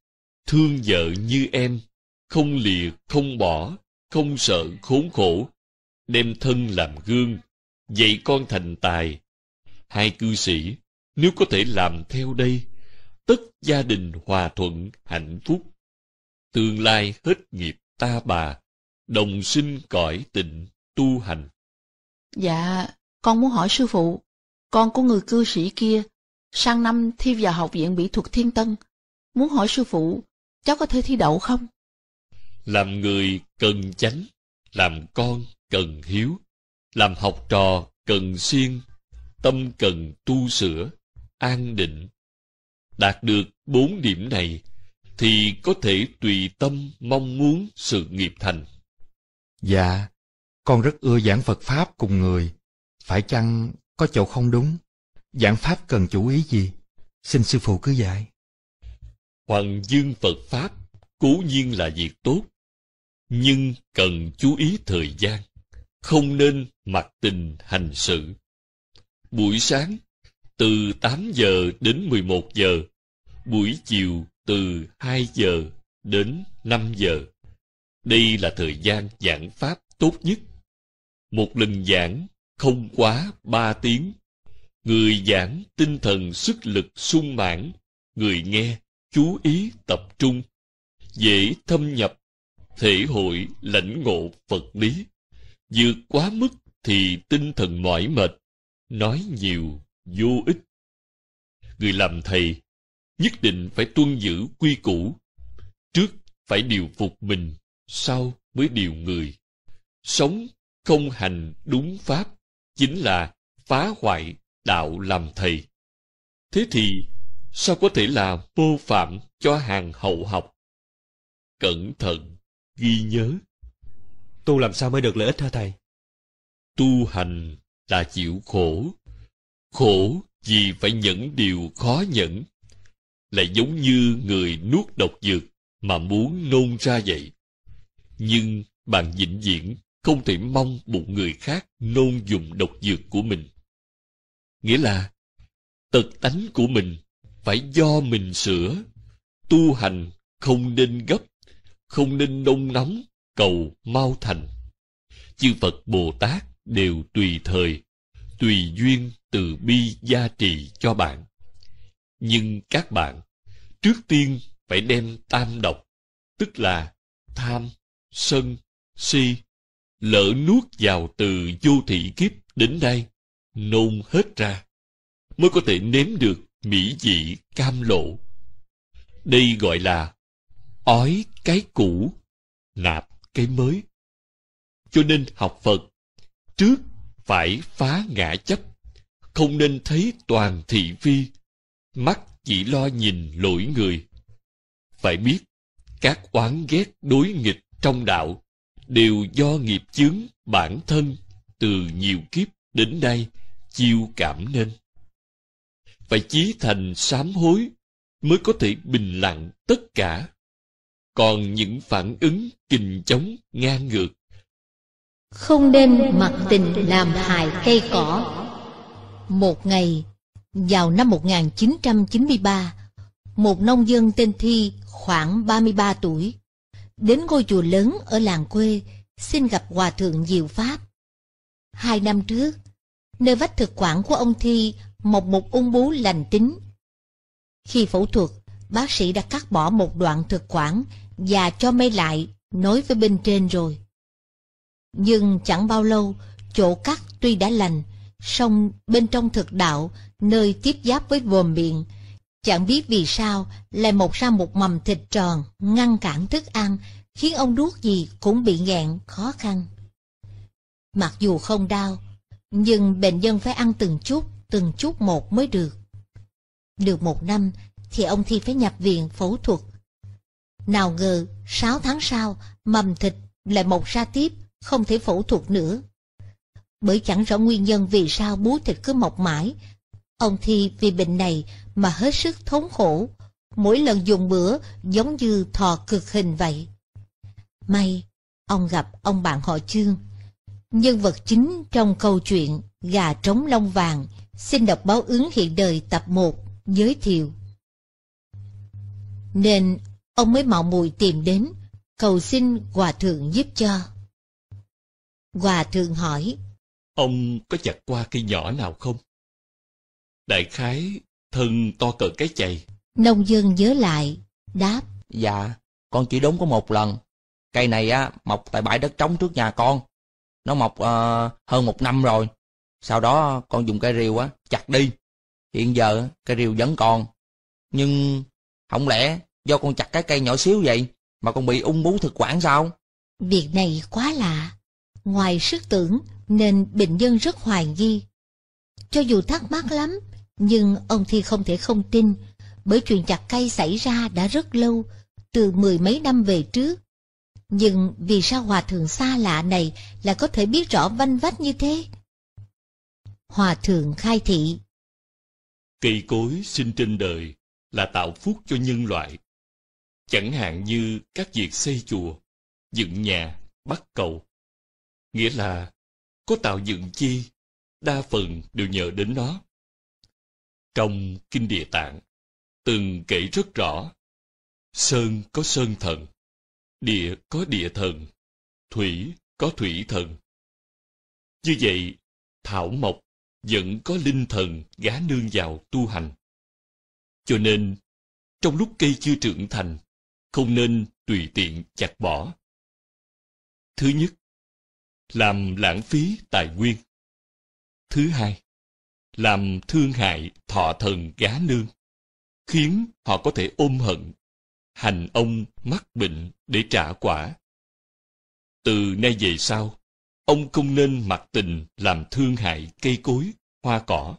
thương vợ như em, không lìa, không bỏ, không sợ khốn khổ, đem thân làm gương, dạy con thành tài, hai cư sĩ, nếu có thể làm theo đây, tất gia đình hòa thuận, hạnh phúc. Tương lai hết nghiệp ta bà, đồng sinh cõi tịnh, tu hành. Dạ, con muốn hỏi sư phụ, con của người cư sĩ kia, sang năm thi vào Học viện Mỹ thuật Thiên Tân, muốn hỏi sư phụ, cháu có thể thi đậu không? Làm người cần chánh, làm con cần hiếu, làm học trò cần siêng, tâm cần tu sửa, an định. Đạt được bốn điểm này, thì có thể tùy tâm mong muốn sự nghiệp thành. Dạ, con rất ưa giảng Phật Pháp cùng người. Phải chăng có chỗ không đúng? Giảng Pháp cần chú ý gì? Xin Sư Phụ cứ dạy. Hoàng dương Phật Pháp cố nhiên là việc tốt, nhưng cần chú ý thời gian, không nên mặc tình hành sự. Buổi sáng từ 8 giờ đến 11 giờ, buổi chiều từ 2 giờ đến 5 giờ. Đây là thời gian giảng pháp tốt nhất. Một lần giảng không quá 3 tiếng. Người giảng tinh thần sức lực sung mãn, người nghe chú ý tập trung, dễ thâm nhập, thể hội lãnh ngộ Phật lý. Vượt quá mức thì tinh thần mỏi mệt, nói nhiều vô ích người làm thầy nhất định phải tuân giữ quy củ trước phải điều phục mình sau mới điều người sống không hành đúng pháp chính là phá hoại đạo làm thầy thế thì sao có thể là vô phạm cho hàng hậu học cẩn thận ghi nhớ tu làm sao mới được lợi ích hả thầy tu hành là chịu khổ khổ vì phải nhẫn điều khó nhẫn lại giống như người nuốt độc dược mà muốn nôn ra vậy nhưng bạn vĩnh viễn không thể mong một người khác nôn dùng độc dược của mình nghĩa là tật tánh của mình phải do mình sửa tu hành không nên gấp không nên nôn nóng cầu mau thành chư phật bồ tát đều tùy thời, tùy duyên từ bi gia trì cho bạn. Nhưng các bạn, trước tiên phải đem tam độc, tức là tham, sân, si, lỡ nuốt vào từ vô thị kiếp đến đây, nôn hết ra, mới có thể nếm được mỹ vị cam lộ. Đây gọi là ói cái cũ, nạp cái mới. Cho nên học Phật trước phải phá ngã chấp không nên thấy toàn thị phi mắt chỉ lo nhìn lỗi người phải biết các oán ghét đối nghịch trong đạo đều do nghiệp chướng bản thân từ nhiều kiếp đến nay chiêu cảm nên phải chí thành sám hối mới có thể bình lặng tất cả còn những phản ứng kình chống ngang ngược không nên mặc tình làm hại cây cỏ. Một ngày, vào năm 1993, một nông dân tên Thi khoảng 33 tuổi, đến ngôi chùa lớn ở làng quê xin gặp Hòa Thượng Diệu Pháp. Hai năm trước, nơi vách thực quản của ông Thi mọc một ung bú lành tính. Khi phẫu thuật, bác sĩ đã cắt bỏ một đoạn thực quản và cho mây lại nối với bên trên rồi. Nhưng chẳng bao lâu, chỗ cắt tuy đã lành, song bên trong thực đạo, nơi tiếp giáp với vòm miệng, chẳng biết vì sao lại mọc ra một mầm thịt tròn ngăn cản thức ăn, khiến ông nuốt gì cũng bị nghẹn khó khăn. Mặc dù không đau, nhưng bệnh nhân phải ăn từng chút, từng chút một mới được. Được một năm thì ông Thi phải nhập viện phẫu thuật. Nào ngờ, sáu tháng sau, mầm thịt lại mọc ra tiếp, không thể phẫu thuật nữa. Bởi chẳng rõ nguyên nhân vì sao bú thịt cứ mọc mãi, ông Thi vì bệnh này mà hết sức thống khổ, mỗi lần dùng bữa giống như thò cực hình vậy. May, ông gặp ông bạn họ Trương, nhân vật chính trong câu chuyện Gà trống long vàng, xin đọc báo ứng hiện đời tập 1 giới thiệu. Nên ông mới mạo muội tìm đến, cầu xin hòa thượng giúp cho. Hòa thượng hỏi. Ông có chặt qua cây nhỏ nào không? Đại khái, thân to cỡ cái chày. Nông dân nhớ lại, đáp. Dạ, con chỉ đúng có một lần. Cây này á mọc tại bãi đất trống trước nhà con. Nó mọc uh, hơn một năm rồi. Sau đó con dùng cây rìu á, chặt đi. Hiện giờ cây rìu vẫn còn. Nhưng không lẽ do con chặt cái cây nhỏ xíu vậy mà con bị ung bú thực quản sao? Việc này quá lạ ngoài sức tưởng nên bệnh nhân rất hoài nghi. Cho dù thắc mắc lắm, nhưng ông Thi không thể không tin, bởi chuyện chặt cây xảy ra đã rất lâu, từ mười mấy năm về trước. Nhưng vì sao hòa thượng xa lạ này là có thể biết rõ vanh vách như thế? Hòa thượng khai thị Cây cối sinh trên đời là tạo phúc cho nhân loại. Chẳng hạn như các việc xây chùa, dựng nhà, bắt cầu, nghĩa là có tạo dựng chi, đa phần đều nhờ đến nó. Trong Kinh Địa Tạng, từng kể rất rõ, Sơn có Sơn Thần, Địa có Địa Thần, Thủy có Thủy Thần. Như vậy, Thảo Mộc vẫn có linh thần gá nương vào tu hành. Cho nên, trong lúc cây chưa trưởng thành, không nên tùy tiện chặt bỏ. Thứ nhất, làm lãng phí tài nguyên. Thứ hai, làm thương hại thọ thần gá nương, khiến họ có thể ôm hận, hành ông mắc bệnh để trả quả. Từ nay về sau, ông không nên mặc tình làm thương hại cây cối, hoa cỏ.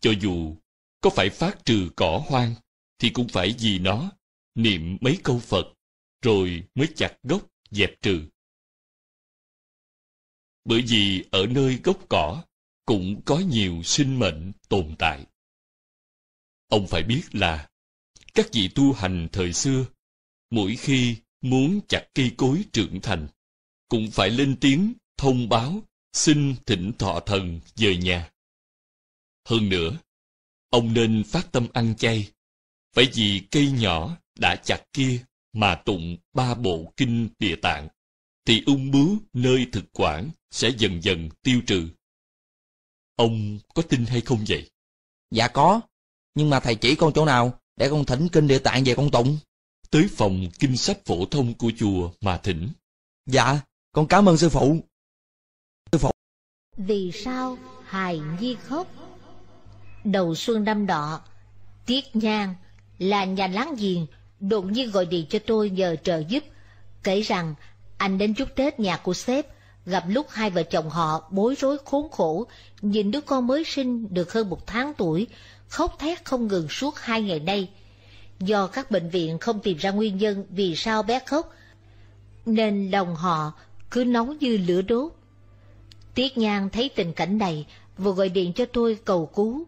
Cho dù có phải phát trừ cỏ hoang, thì cũng phải vì nó, niệm mấy câu Phật, rồi mới chặt gốc dẹp trừ bởi vì ở nơi gốc cỏ cũng có nhiều sinh mệnh tồn tại. Ông phải biết là các vị tu hành thời xưa, mỗi khi muốn chặt cây cối trưởng thành, cũng phải lên tiếng thông báo xin thỉnh thọ thần về nhà. Hơn nữa, ông nên phát tâm ăn chay, phải vì cây nhỏ đã chặt kia mà tụng ba bộ kinh địa tạng thì ung bướu nơi thực quản sẽ dần dần tiêu trừ. Ông có tin hay không vậy? Dạ có, nhưng mà thầy chỉ con chỗ nào để con thỉnh kinh địa tạng về con tụng. Tới phòng kinh sách phổ thông của chùa mà thỉnh. Dạ, con cảm ơn sư phụ. Sư phụ. Vì sao hài nhi khóc? Đầu xuân năm đọ, Tiết nhan là nhà láng giềng đột nhiên gọi điện cho tôi nhờ trợ giúp, kể rằng anh đến chúc Tết nhà của sếp, gặp lúc hai vợ chồng họ bối rối khốn khổ, nhìn đứa con mới sinh được hơn một tháng tuổi, khóc thét không ngừng suốt hai ngày nay. Do các bệnh viện không tìm ra nguyên nhân vì sao bé khóc, nên lòng họ cứ nóng như lửa đốt. Tiết Nhan thấy tình cảnh này, vừa gọi điện cho tôi cầu cứu.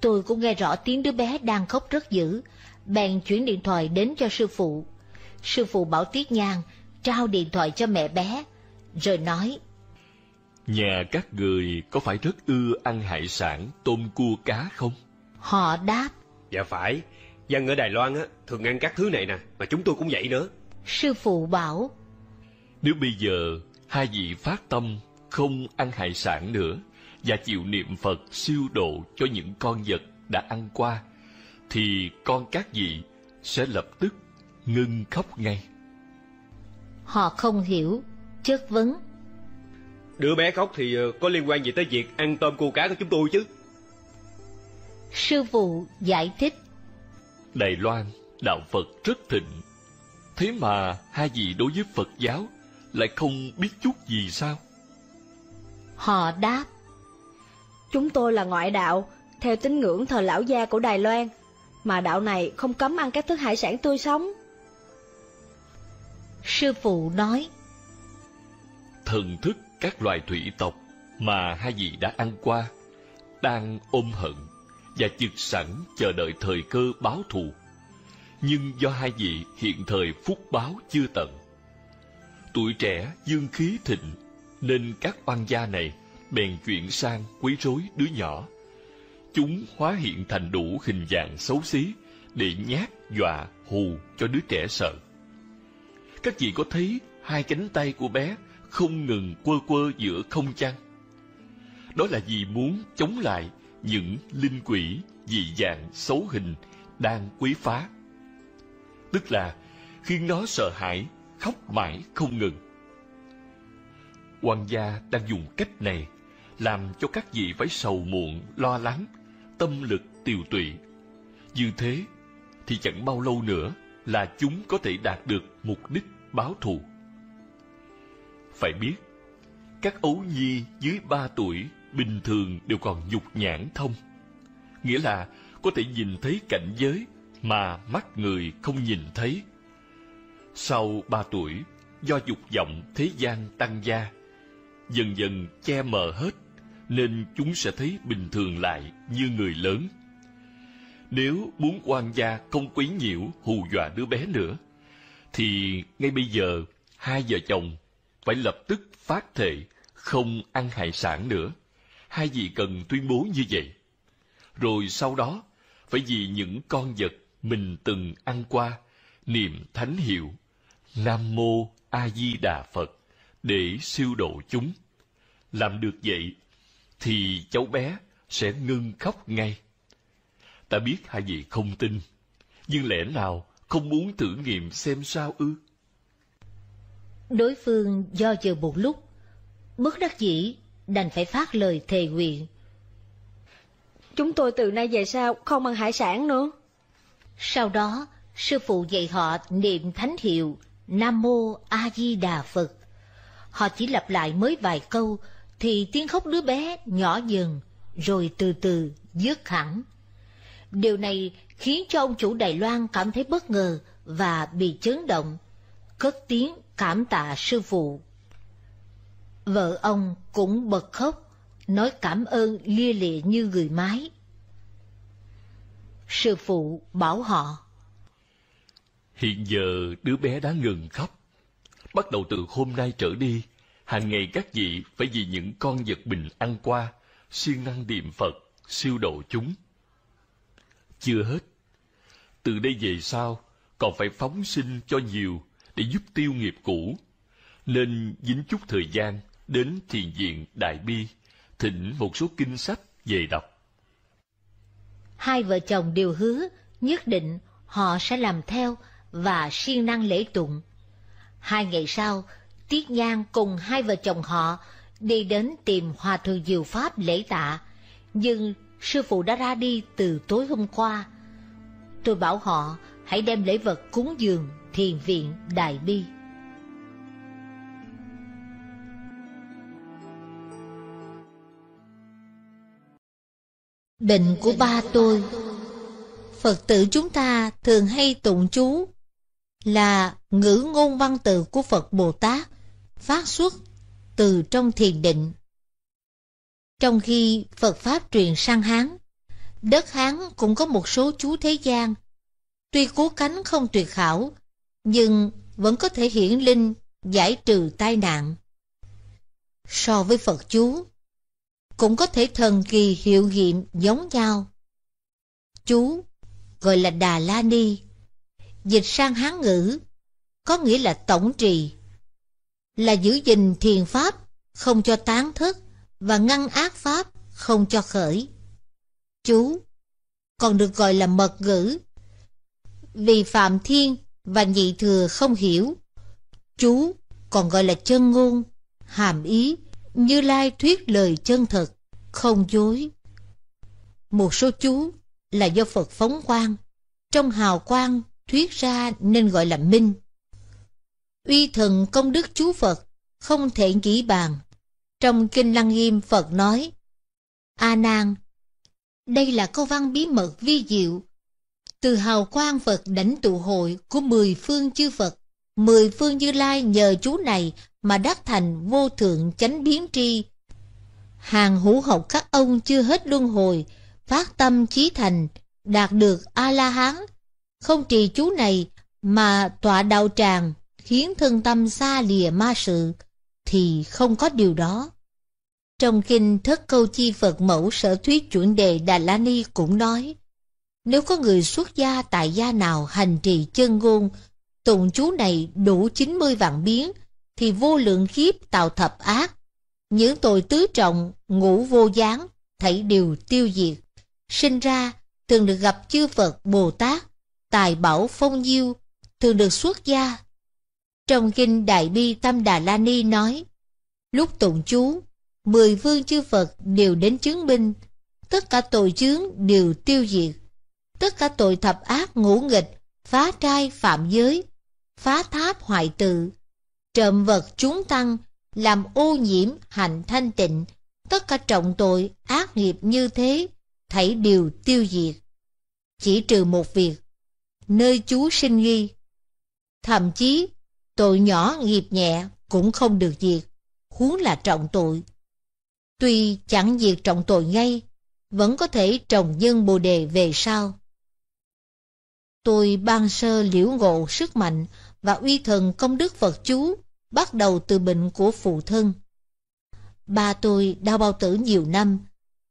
Tôi cũng nghe rõ tiếng đứa bé đang khóc rất dữ, bèn chuyển điện thoại đến cho sư phụ. Sư phụ bảo Tiết Nhan trao điện thoại cho mẹ bé, rồi nói Nhà các người có phải rất ưa ăn hải sản, tôm cua cá không? Họ đáp Dạ phải, dân ở Đài Loan á, thường ăn các thứ này nè, mà chúng tôi cũng vậy nữa Sư phụ bảo Nếu bây giờ hai vị phát tâm không ăn hải sản nữa và chịu niệm Phật siêu độ cho những con vật đã ăn qua thì con các vị sẽ lập tức ngưng khóc ngay họ không hiểu chất vấn đứa bé khóc thì ờ, có liên quan gì tới việc ăn tôm cua cá của chúng tôi chứ sư phụ giải thích đài loan đạo phật rất thịnh thế mà hai vị đối với phật giáo lại không biết chút gì sao họ đáp chúng tôi là ngoại đạo theo tín ngưỡng thờ lão gia của đài loan mà đạo này không cấm ăn các thứ hải sản tươi sống Sư phụ nói Thần thức các loài thủy tộc mà hai vị đã ăn qua đang ôm hận và chực sẵn chờ đợi thời cơ báo thù nhưng do hai vị hiện thời phúc báo chưa tận tuổi trẻ dương khí thịnh nên các oan gia này bèn chuyển sang quấy rối đứa nhỏ chúng hóa hiện thành đủ hình dạng xấu xí để nhát dọa hù cho đứa trẻ sợ các vị có thấy hai cánh tay của bé không ngừng quơ quơ giữa không chăng? Đó là vì muốn chống lại những linh quỷ dị dạng xấu hình đang quấy phá. Tức là khiến nó sợ hãi, khóc mãi không ngừng. Hoàng gia đang dùng cách này làm cho các vị phải sầu muộn, lo lắng, tâm lực tiều tụy. Như thế thì chẳng bao lâu nữa là chúng có thể đạt được mục đích báo thù. Phải biết, các ấu nhi dưới 3 tuổi bình thường đều còn nhục nhãn thông. Nghĩa là có thể nhìn thấy cảnh giới mà mắt người không nhìn thấy. Sau 3 tuổi, do dục vọng thế gian tăng gia, dần dần che mờ hết, nên chúng sẽ thấy bình thường lại như người lớn nếu muốn quan gia không quấy nhiễu hù dọa đứa bé nữa, thì ngay bây giờ hai vợ chồng phải lập tức phát thệ không ăn hải sản nữa. Hai vị cần tuyên bố như vậy. Rồi sau đó, phải vì những con vật mình từng ăn qua, niệm thánh hiệu, Nam Mô A Di Đà Phật, để siêu độ chúng. Làm được vậy, thì cháu bé sẽ ngưng khóc ngay. Ta biết hai vị không tin, nhưng lẽ nào không muốn thử nghiệm xem sao ư? Đối phương do dự một lúc, bất đắc dĩ đành phải phát lời thề nguyện. Chúng tôi từ nay về sau không ăn hải sản nữa. Sau đó, sư phụ dạy họ niệm thánh hiệu Nam Mô A Di Đà Phật. Họ chỉ lặp lại mới vài câu thì tiếng khóc đứa bé nhỏ dần rồi từ từ dứt hẳn. Điều này khiến cho ông chủ Đài Loan cảm thấy bất ngờ và bị chấn động, cất tiếng cảm tạ sư phụ. Vợ ông cũng bật khóc, nói cảm ơn lia lịa như người mái. Sư phụ bảo họ. Hiện giờ đứa bé đã ngừng khóc. Bắt đầu từ hôm nay trở đi, hàng ngày các vị phải vì những con vật bình ăn qua, siêng năng niệm Phật, siêu độ chúng. Chưa hết, từ đây về sau còn phải phóng sinh cho nhiều để giúp tiêu nghiệp cũ, nên dính chút thời gian đến thiền viện Đại Bi, thỉnh một số kinh sách về đọc. Hai vợ chồng đều hứa nhất định họ sẽ làm theo và siêng năng lễ tụng. Hai ngày sau, Tiết Nhan cùng hai vợ chồng họ đi đến tìm Hòa Thượng Diệu Pháp lễ tạ, nhưng sư phụ đã ra đi từ tối hôm qua. Tôi bảo họ hãy đem lễ vật cúng dường thiền viện Đại Bi. Định của ba tôi Phật tử chúng ta thường hay tụng chú là ngữ ngôn văn tự của Phật Bồ Tát phát xuất từ trong thiền định. Trong khi Phật Pháp truyền sang Hán, đất Hán cũng có một số chú thế gian. Tuy cố cánh không tuyệt khảo, nhưng vẫn có thể hiển linh giải trừ tai nạn. So với Phật chú, cũng có thể thần kỳ hiệu nghiệm giống nhau. Chú gọi là Đà La Ni, dịch sang Hán ngữ, có nghĩa là tổng trì, là giữ gìn thiền pháp, không cho tán thức, và ngăn ác pháp không cho khởi. Chú còn được gọi là mật ngữ. Vì Phạm Thiên và Nhị Thừa không hiểu, chú còn gọi là chân ngôn, hàm ý, như lai thuyết lời chân thật, không dối. Một số chú là do Phật phóng quang, trong hào quang thuyết ra nên gọi là minh. Uy thần công đức chú Phật không thể nghĩ bàn trong Kinh Lăng Nghiêm Phật nói, A Nan, đây là câu văn bí mật vi diệu. Từ hào quang Phật đảnh tụ hội của mười phương chư Phật, mười phương như lai nhờ chú này mà đắc thành vô thượng chánh biến tri. Hàng hữu học các ông chưa hết luân hồi, phát tâm chí thành, đạt được A-la-hán. Không trì chú này mà tọa đạo tràng, khiến thân tâm xa lìa ma sự, thì không có điều đó. Trong kinh Thất Câu Chi Phật Mẫu Sở Thuyết Chuẩn Đề Đà La Ni cũng nói, nếu có người xuất gia tại gia nào hành trì chân ngôn, tụng chú này đủ 90 vạn biến, thì vô lượng kiếp tạo thập ác. Những tội tứ trọng, ngũ vô gián, thảy đều tiêu diệt. Sinh ra, thường được gặp chư Phật Bồ Tát, tài bảo phong nhiêu, thường được xuất gia trong Kinh Đại Bi Tâm Đà La Ni nói, lúc tụng chú, mười vương chư Phật đều đến chứng minh, tất cả tội chướng đều tiêu diệt, tất cả tội thập ác ngũ nghịch, phá trai phạm giới, phá tháp hoại tự, trộm vật chúng tăng, làm ô nhiễm hạnh thanh tịnh, tất cả trọng tội ác nghiệp như thế, thảy đều tiêu diệt. Chỉ trừ một việc, nơi chú sinh ghi. Thậm chí, Tội nhỏ nghiệp nhẹ cũng không được diệt, huống là trọng tội. Tuy chẳng diệt trọng tội ngay, vẫn có thể trồng nhân bồ đề về sau. Tôi ban sơ liễu ngộ sức mạnh và uy thần công đức Phật chú, bắt đầu từ bệnh của phụ thân. Ba tôi đau bao tử nhiều năm,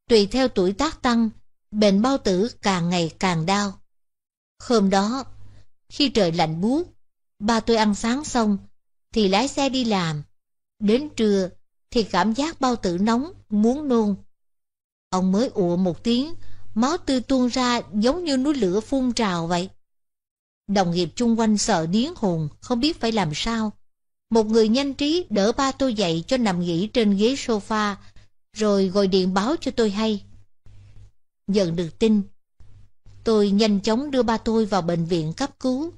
tùy theo tuổi tác tăng, bệnh bao tử càng ngày càng đau. Hôm đó, khi trời lạnh buốt, Ba tôi ăn sáng xong, thì lái xe đi làm. Đến trưa, thì cảm giác bao tử nóng, muốn nôn. Ông mới ủa một tiếng, máu tươi tuôn ra giống như núi lửa phun trào vậy. Đồng nghiệp chung quanh sợ điếng hồn, không biết phải làm sao. Một người nhanh trí đỡ ba tôi dậy cho nằm nghỉ trên ghế sofa, rồi gọi điện báo cho tôi hay. nhận được tin, tôi nhanh chóng đưa ba tôi vào bệnh viện cấp cứu.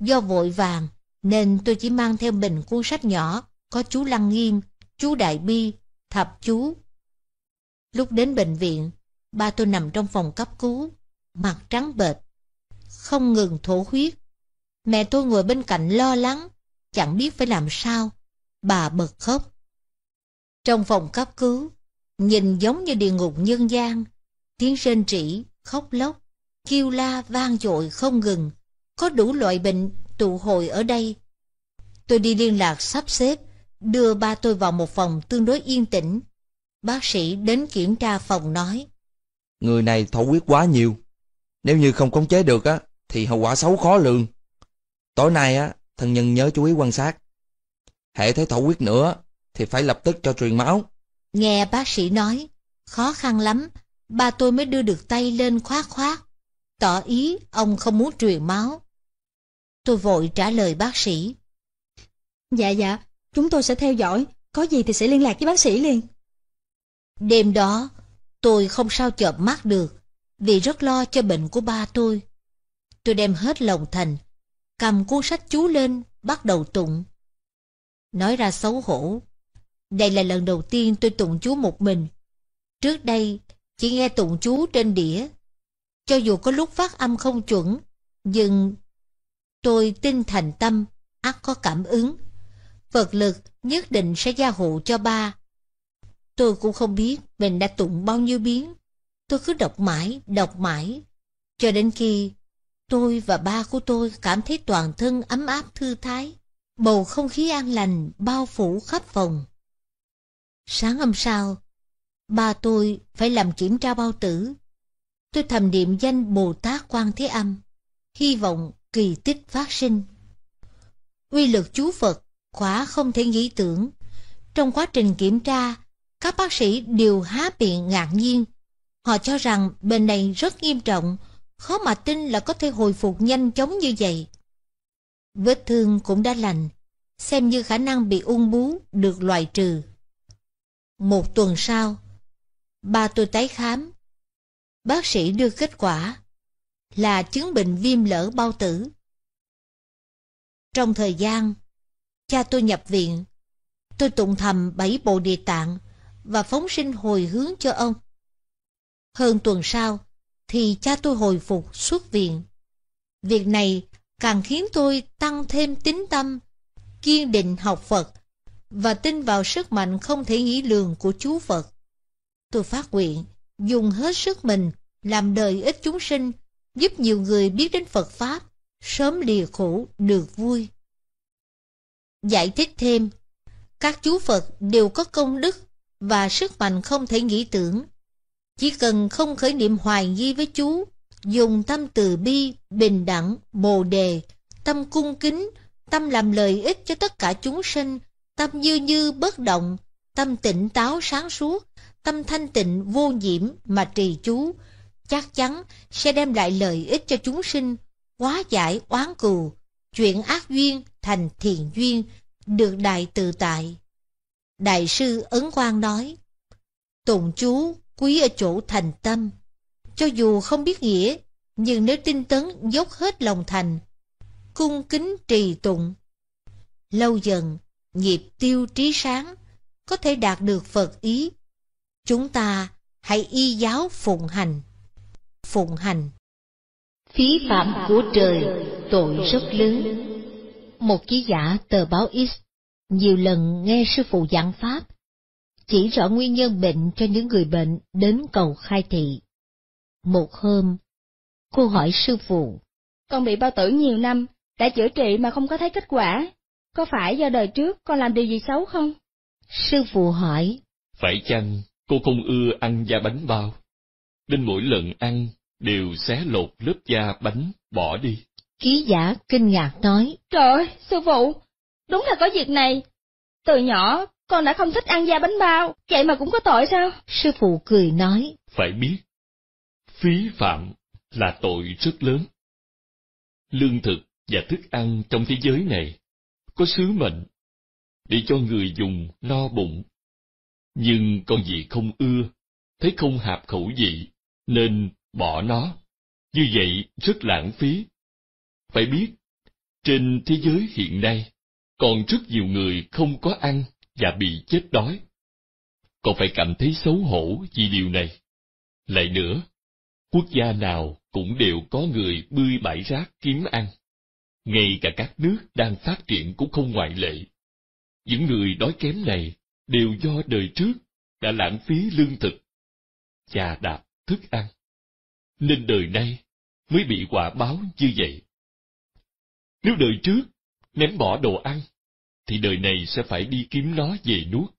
Do vội vàng, nên tôi chỉ mang theo bình cuốn sách nhỏ, có chú Lăng Nghiêm, chú Đại Bi, thập chú. Lúc đến bệnh viện, ba tôi nằm trong phòng cấp cứu, mặt trắng bệch, không ngừng thổ huyết. Mẹ tôi ngồi bên cạnh lo lắng, chẳng biết phải làm sao. Bà bật khóc. Trong phòng cấp cứu, nhìn giống như địa ngục nhân gian, tiếng rên rỉ, khóc lóc, kêu la vang dội không ngừng có đủ loại bệnh tụ hội ở đây. Tôi đi liên lạc sắp xếp, đưa ba tôi vào một phòng tương đối yên tĩnh. Bác sĩ đến kiểm tra phòng nói. Người này thổ huyết quá nhiều. Nếu như không khống chế được á, thì hậu quả xấu khó lường. Tối nay á, thân nhân nhớ chú ý quan sát. Hệ thấy thổ huyết nữa, thì phải lập tức cho truyền máu. Nghe bác sĩ nói, khó khăn lắm, ba tôi mới đưa được tay lên khoát khoát tỏ ý ông không muốn truyền máu. Tôi vội trả lời bác sĩ. Dạ dạ, chúng tôi sẽ theo dõi, có gì thì sẽ liên lạc với bác sĩ liền. Đêm đó, tôi không sao chợp mắt được, vì rất lo cho bệnh của ba tôi. Tôi đem hết lòng thành, cầm cuốn sách chú lên, bắt đầu tụng. Nói ra xấu hổ, đây là lần đầu tiên tôi tụng chú một mình. Trước đây, chỉ nghe tụng chú trên đĩa cho dù có lúc phát âm không chuẩn, nhưng tôi tin thành tâm, ắt có cảm ứng. phật lực nhất định sẽ gia hộ cho ba. Tôi cũng không biết mình đã tụng bao nhiêu biến. Tôi cứ đọc mãi, đọc mãi. Cho đến khi tôi và ba của tôi cảm thấy toàn thân ấm áp thư thái. Bầu không khí an lành bao phủ khắp phòng. Sáng hôm sau, ba tôi phải làm kiểm tra bao tử. Tôi thầm niệm danh Bồ Tát Quan Thế Âm, hy vọng kỳ tích phát sinh. Uy lực chú Phật quả không thể nghĩ tưởng. Trong quá trình kiểm tra, các bác sĩ đều há miệng ngạc nhiên. Họ cho rằng bệnh này rất nghiêm trọng, khó mà tin là có thể hồi phục nhanh chóng như vậy. Vết thương cũng đã lành, xem như khả năng bị ung bú được loại trừ. Một tuần sau, ba tôi tái khám, bác sĩ đưa kết quả là chứng bệnh viêm lỡ bao tử. Trong thời gian, cha tôi nhập viện, tôi tụng thầm bảy bộ địa tạng và phóng sinh hồi hướng cho ông. Hơn tuần sau, thì cha tôi hồi phục xuất viện. Việc này càng khiến tôi tăng thêm tín tâm, kiên định học Phật và tin vào sức mạnh không thể nghĩ lường của chú Phật. Tôi phát nguyện dùng hết sức mình, làm đời ích chúng sinh, giúp nhiều người biết đến Phật Pháp, sớm lìa khổ được vui. Giải thích thêm, các chú Phật đều có công đức và sức mạnh không thể nghĩ tưởng. Chỉ cần không khởi niệm hoài nghi với chú, dùng tâm từ bi, bình đẳng, bồ đề, tâm cung kính, tâm làm lợi ích cho tất cả chúng sinh, tâm như như bất động, tâm tỉnh táo sáng suốt, tâm thanh tịnh vô nhiễm mà trì chú, chắc chắn sẽ đem lại lợi ích cho chúng sinh, hóa giải oán cừu, chuyển ác duyên thành thiện duyên, được đại tự tại. Đại sư Ấn Quang nói, tùng chú quý ở chỗ thành tâm, cho dù không biết nghĩa, nhưng nếu tinh tấn dốc hết lòng thành, cung kính trì tụng. Lâu dần, nghiệp tiêu trí sáng, có thể đạt được Phật ý Chúng ta hãy y giáo phụng hành. Phụng hành Phí phạm của trời, tội rất lớn. Một ký giả tờ báo X nhiều lần nghe sư phụ giảng pháp, chỉ rõ nguyên nhân bệnh cho những người bệnh đến cầu khai thị. Một hôm, cô hỏi sư phụ. Con bị bao tử nhiều năm, đã chữa trị mà không có thấy kết quả. Có phải do đời trước con làm điều gì xấu không? Sư phụ hỏi. Phải chăng Cô không ưa ăn da bánh bao. nên mỗi lần ăn, đều xé lột lớp da bánh, bỏ đi. Ký giả kinh ngạc nói. Trời ơi, sư phụ, đúng là có việc này. Từ nhỏ, con đã không thích ăn da bánh bao, vậy mà cũng có tội sao? Sư phụ cười nói. Phải biết, phí phạm là tội rất lớn. Lương thực và thức ăn trong thế giới này có sứ mệnh để cho người dùng no bụng nhưng con gì không ưa, thấy không hạp khẩu vị, nên bỏ nó. Như vậy rất lãng phí. Phải biết, trên thế giới hiện nay, còn rất nhiều người không có ăn và bị chết đói. Còn phải cảm thấy xấu hổ vì điều này. Lại nữa, quốc gia nào cũng đều có người bươi bãi rác kiếm ăn. Ngay cả các nước đang phát triển cũng không ngoại lệ. Những người đói kém này đều do đời trước đã lãng phí lương thực, chà đạp thức ăn, nên đời nay mới bị quả báo như vậy. Nếu đời trước ném bỏ đồ ăn, thì đời này sẽ phải đi kiếm nó về nuốt.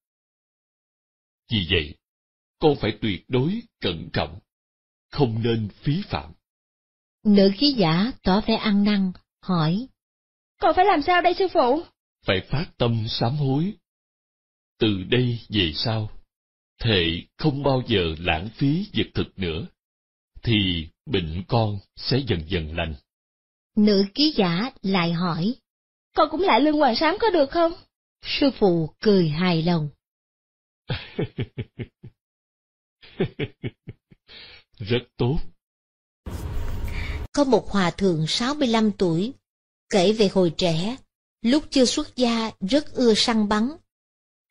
Vì vậy, con phải tuyệt đối cẩn trọng, không nên phí phạm. Nữ khí giả tỏ vẻ ăn năn, hỏi. Con phải làm sao đây sư phụ? Phải phát tâm sám hối, từ đây về sau, thệ không bao giờ lãng phí vật thực nữa, thì bệnh con sẽ dần dần lành. Nữ ký giả lại hỏi, con cũng lại lưng hoàng sám có được không? Sư phụ cười hài lòng. Rất tốt. Có một hòa thượng 65 tuổi, kể về hồi trẻ, lúc chưa xuất gia rất ưa săn bắn,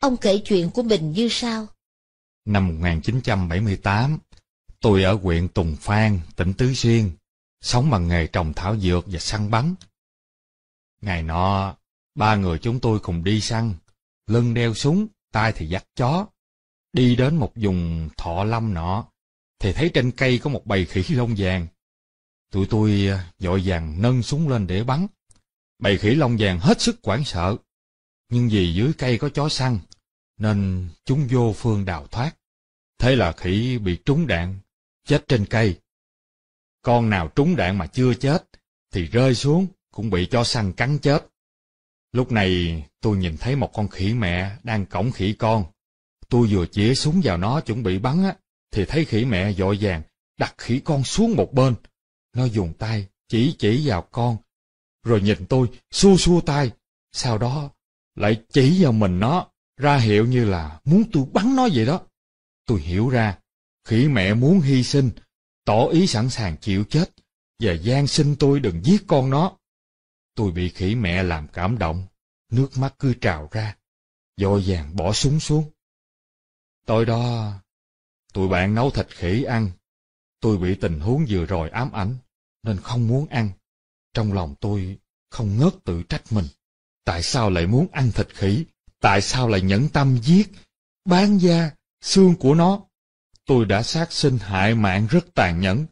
Ông kể chuyện của mình như sau. Năm 1978, tôi ở huyện Tùng Phan, tỉnh Tứ Xuyên, sống bằng nghề trồng thảo dược và săn bắn. Ngày nọ, ba người chúng tôi cùng đi săn, lưng đeo súng, tay thì dắt chó. Đi đến một vùng thọ lâm nọ, thì thấy trên cây có một bầy khỉ lông vàng. Tụi tôi dội à, vàng nâng súng lên để bắn. Bầy khỉ lông vàng hết sức hoảng sợ, nhưng vì dưới cây có chó săn, nên chúng vô phương đào thoát. Thế là khỉ bị trúng đạn, chết trên cây. Con nào trúng đạn mà chưa chết, thì rơi xuống cũng bị cho săn cắn chết. Lúc này tôi nhìn thấy một con khỉ mẹ đang cõng khỉ con. Tôi vừa chĩa súng vào nó chuẩn bị bắn á, thì thấy khỉ mẹ dội vàng đặt khỉ con xuống một bên. Nó dùng tay chỉ chỉ vào con, rồi nhìn tôi xua xua tay, sau đó lại chỉ vào mình nó ra hiệu như là muốn tôi bắn nó vậy đó. Tôi hiểu ra, khỉ mẹ muốn hy sinh, tỏ ý sẵn sàng chịu chết, và gian xin tôi đừng giết con nó. Tôi bị khỉ mẹ làm cảm động, nước mắt cứ trào ra, dội vàng bỏ súng xuống. tôi đó, tụi bạn nấu thịt khỉ ăn. Tôi bị tình huống vừa rồi ám ảnh, nên không muốn ăn. Trong lòng tôi không ngớt tự trách mình. Tại sao lại muốn ăn thịt khỉ Tại sao lại nhẫn tâm giết, bán da, xương của nó? Tôi đã sát sinh hại mạng rất tàn nhẫn,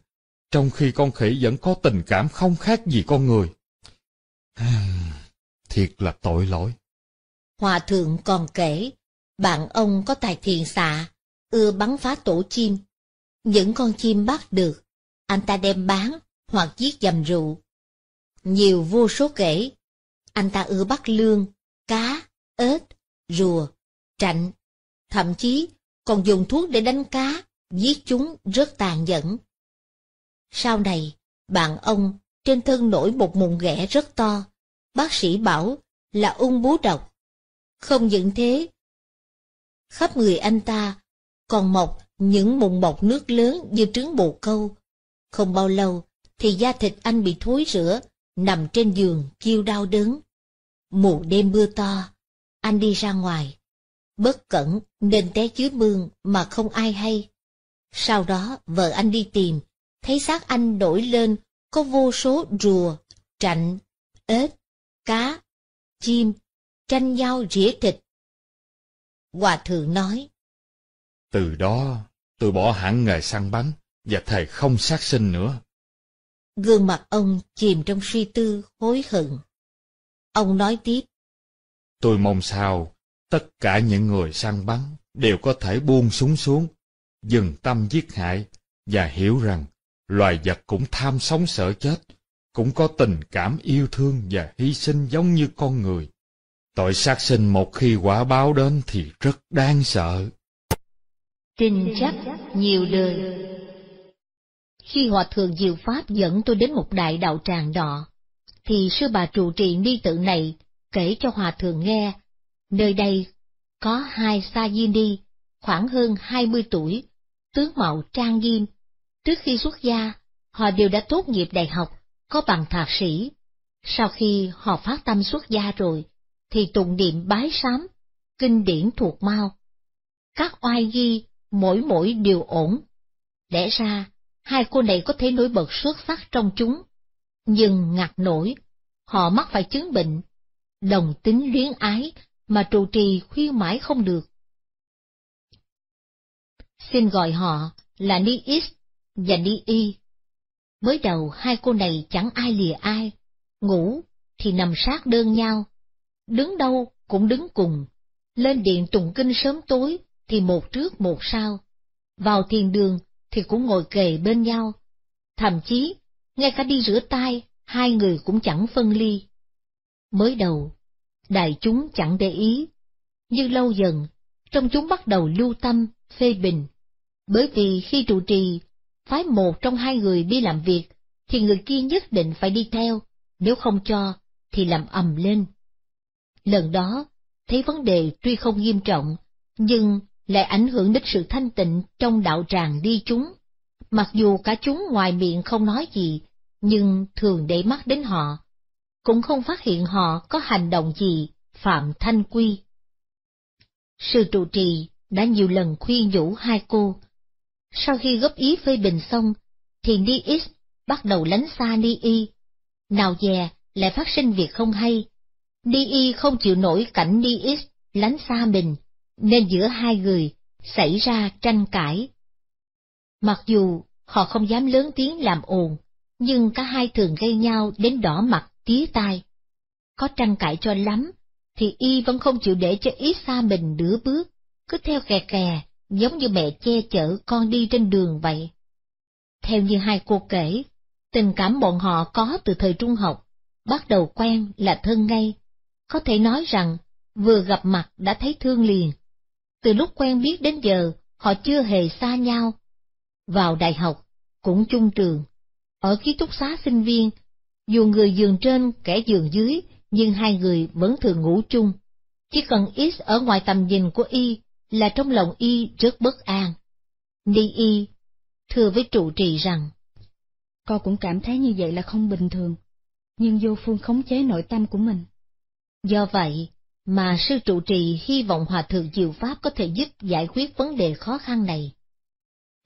trong khi con khỉ vẫn có tình cảm không khác gì con người. Thiệt là tội lỗi. Hòa thượng còn kể, bạn ông có tài thiền xạ, ưa bắn phá tổ chim. Những con chim bắt được, anh ta đem bán hoặc giết dầm rượu. Nhiều vô số kể, anh ta ưa bắt lương, cá, ếch, rùa, trạnh, thậm chí còn dùng thuốc để đánh cá, giết chúng rất tàn nhẫn. Sau này, bạn ông trên thân nổi một mụn ghẻ rất to, bác sĩ bảo là ung bú độc. Không những thế, khắp người anh ta còn mọc những mụn bọc nước lớn như trứng bồ câu. Không bao lâu thì da thịt anh bị thối rữa, nằm trên giường kêu đau đớn. Mùa đêm mưa to, anh đi ra ngoài. Bất cẩn nên té dưới mương mà không ai hay. Sau đó vợ anh đi tìm, thấy xác anh nổi lên có vô số rùa, trạnh, ếch, cá, chim, tranh nhau rỉa thịt. Hòa thượng nói, Từ đó tôi bỏ hẳn nghề săn bắn và thầy không sát sinh nữa. Gương mặt ông chìm trong suy tư hối hận. Ông nói tiếp, Tôi mong sao tất cả những người săn bắn đều có thể buông súng xuống, dừng tâm giết hại và hiểu rằng loài vật cũng tham sống sợ chết, cũng có tình cảm yêu thương và hy sinh giống như con người. Tội sát sinh một khi quả báo đến thì rất đáng sợ. Tin chắc nhiều đời Khi Hòa Thượng Diệu Pháp dẫn tôi đến một đại đạo tràng đỏ, thì sư bà trụ trì ni tự này kể cho hòa thượng nghe, nơi đây có hai sa di ni, khoảng hơn hai mươi tuổi, tướng mạo trang nghiêm. Trước khi xuất gia, họ đều đã tốt nghiệp đại học, có bằng thạc sĩ. Sau khi họ phát tâm xuất gia rồi, thì tụng niệm bái sám, kinh điển thuộc mau. Các oai ghi mỗi mỗi đều ổn. Lẽ ra, hai cô này có thể nổi bật xuất sắc trong chúng, nhưng ngặt nổi, họ mắc phải chứng bệnh đồng tính luyến ái mà trụ trì khuyên mãi không được. Xin gọi họ là Ni Is và Ni Y. Mới đầu hai cô này chẳng ai lìa ai, ngủ thì nằm sát đơn nhau, đứng đâu cũng đứng cùng, lên điện tụng kinh sớm tối thì một trước một sau, vào thiền đường thì cũng ngồi kề bên nhau, thậm chí ngay cả đi rửa tay hai người cũng chẳng phân ly. Mới đầu, đại chúng chẳng để ý, nhưng lâu dần, trong chúng bắt đầu lưu tâm, phê bình. Bởi vì khi trụ trì, phái một trong hai người đi làm việc, thì người kia nhất định phải đi theo, nếu không cho, thì làm ầm lên. Lần đó, thấy vấn đề tuy không nghiêm trọng, nhưng lại ảnh hưởng đến sự thanh tịnh trong đạo tràng đi chúng. Mặc dù cả chúng ngoài miệng không nói gì, nhưng thường để mắt đến họ, cũng không phát hiện họ có hành động gì phạm thanh quy. Sư trụ trì đã nhiều lần khuyên nhủ hai cô. Sau khi góp ý phê bình xong, thì Ni X bắt đầu lánh xa Ni Y. Nào dè, lại phát sinh việc không hay. Ni Y không chịu nổi cảnh Ni X lánh xa mình, nên giữa hai người xảy ra tranh cãi. Mặc dù họ không dám lớn tiếng làm ồn, nhưng cả hai thường gây nhau đến đỏ mặt tía tai. Có tranh cãi cho lắm, thì y vẫn không chịu để cho ít xa mình nửa bước, cứ theo kè kè, giống như mẹ che chở con đi trên đường vậy. Theo như hai cô kể, tình cảm bọn họ có từ thời trung học, bắt đầu quen là thân ngay, có thể nói rằng vừa gặp mặt đã thấy thương liền. Từ lúc quen biết đến giờ, họ chưa hề xa nhau. Vào đại học, cũng chung trường, ở ký túc xá sinh viên dù người giường trên, kẻ giường dưới, nhưng hai người vẫn thường ngủ chung. Chỉ cần X ở ngoài tầm nhìn của Y là trong lòng Y rất bất an. Ni Y thưa với trụ trì rằng, Con cũng cảm thấy như vậy là không bình thường, nhưng vô phương khống chế nội tâm của mình. Do vậy, mà sư trụ trì hy vọng Hòa Thượng Diệu Pháp có thể giúp giải quyết vấn đề khó khăn này.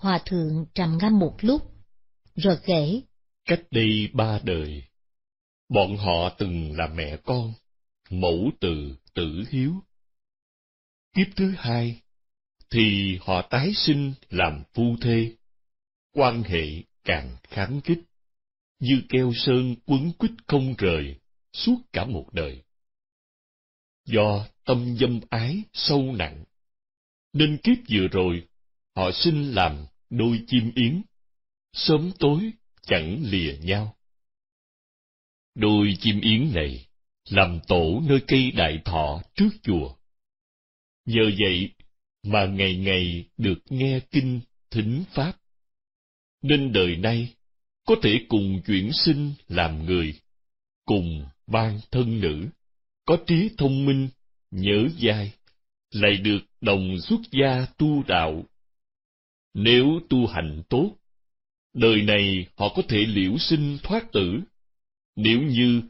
Hòa Thượng trầm ngâm một lúc, rồi kể. Cách đây ba đời, bọn họ từng là mẹ con, mẫu từ tử hiếu. Kiếp thứ hai, thì họ tái sinh làm phu thê, quan hệ càng kháng kích, như keo sơn quấn quýt không rời suốt cả một đời. Do tâm dâm ái sâu nặng, nên kiếp vừa rồi họ sinh làm đôi chim yến, sớm tối chẳng lìa nhau. Đôi chim yến này làm tổ nơi cây đại thọ trước chùa. Nhờ vậy mà ngày ngày được nghe kinh thính pháp. Nên đời nay có thể cùng chuyển sinh làm người, cùng ban thân nữ, có trí thông minh, nhớ dai, lại được đồng xuất gia tu đạo. Nếu tu hành tốt, đời này họ có thể liễu sinh thoát tử, nếu như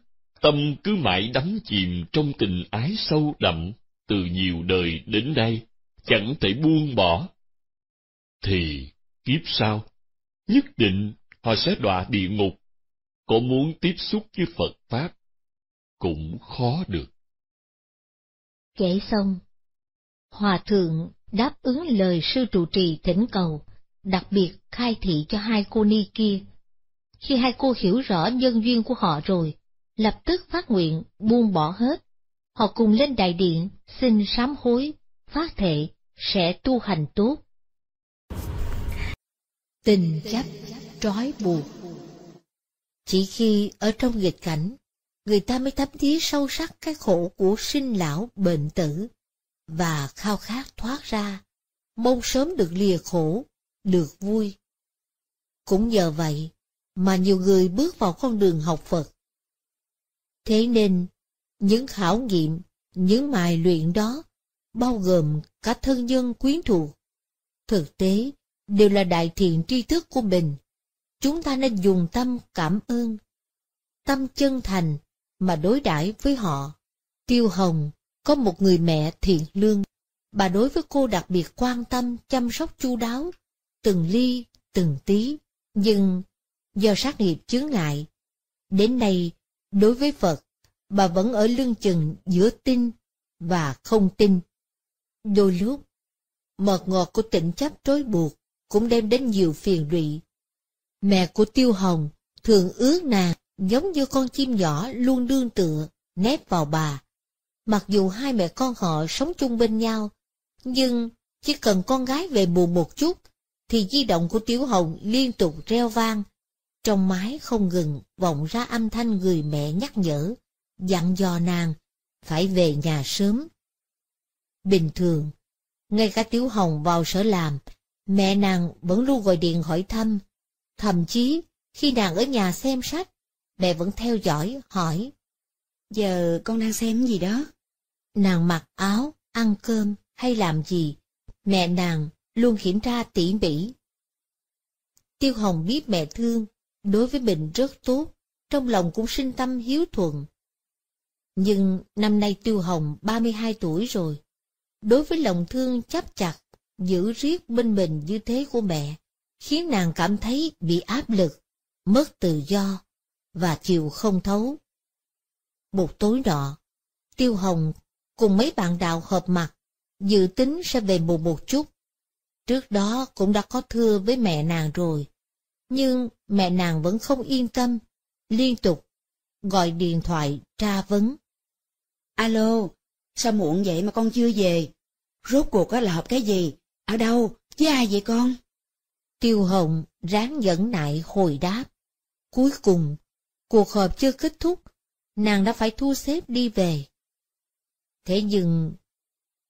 tâm cứ mãi đắm chìm trong tình ái sâu đậm từ nhiều đời đến nay, chẳng thể buông bỏ, thì kiếp sau, nhất định họ sẽ đọa địa ngục, có muốn tiếp xúc với Phật Pháp, cũng khó được. Kể xong, Hòa Thượng đáp ứng lời sư trụ trì thỉnh cầu, đặc biệt khai thị cho hai cô ni kia. Khi hai cô hiểu rõ nhân duyên của họ rồi, lập tức phát nguyện buông bỏ hết. Họ cùng lên đại điện xin sám hối, phát thệ sẽ tu hành tốt. Tình chấp trói buộc Chỉ khi ở trong nghịch cảnh, người ta mới thấm thía sâu sắc cái khổ của sinh lão bệnh tử và khao khát thoát ra, mong sớm được lìa khổ được vui. Cũng nhờ vậy mà nhiều người bước vào con đường học Phật. Thế nên, những khảo nghiệm, những mài luyện đó, bao gồm cả thân nhân quyến thuộc. Thực tế, đều là đại thiện tri thức của mình. Chúng ta nên dùng tâm cảm ơn, tâm chân thành mà đối đãi với họ. Tiêu Hồng có một người mẹ thiện lương, bà đối với cô đặc biệt quan tâm chăm sóc chu đáo, từng ly, từng tí, nhưng do sát nghiệp chướng ngại. Đến nay, đối với Phật, bà vẫn ở lưng chừng giữa tin và không tin. Đôi lúc, mật ngọt của tỉnh chấp trói buộc cũng đem đến nhiều phiền lụy. Mẹ của Tiêu Hồng thường ước nàng giống như con chim nhỏ luôn đương tựa, nép vào bà. Mặc dù hai mẹ con họ sống chung bên nhau, nhưng chỉ cần con gái về buồn một chút thì di động của Tiểu Hồng liên tục reo vang. Trong mái không ngừng vọng ra âm thanh người mẹ nhắc nhở, dặn dò nàng, phải về nhà sớm. Bình thường, ngay cả Tiểu Hồng vào sở làm, mẹ nàng vẫn luôn gọi điện hỏi thăm. Thậm chí, khi nàng ở nhà xem sách, mẹ vẫn theo dõi, hỏi. Giờ con đang xem gì đó? Nàng mặc áo, ăn cơm hay làm gì? Mẹ nàng luôn kiểm tra tỉ mỉ. Tiêu Hồng biết mẹ thương, đối với mình rất tốt, trong lòng cũng sinh tâm hiếu thuận. Nhưng năm nay Tiêu Hồng 32 tuổi rồi, đối với lòng thương chấp chặt, giữ riết bên mình như thế của mẹ, khiến nàng cảm thấy bị áp lực, mất tự do, và chịu không thấu. Một tối nọ, Tiêu Hồng cùng mấy bạn đạo hợp mặt, dự tính sẽ về buồn một chút. Trước đó cũng đã có thưa với mẹ nàng rồi, nhưng mẹ nàng vẫn không yên tâm, liên tục gọi điện thoại tra vấn. Alo, sao muộn vậy mà con chưa về? Rốt cuộc là họp cái gì? Ở đâu? Với ai vậy con? Tiêu Hồng ráng dẫn nại hồi đáp. Cuối cùng, cuộc họp chưa kết thúc, nàng đã phải thu xếp đi về. Thế nhưng,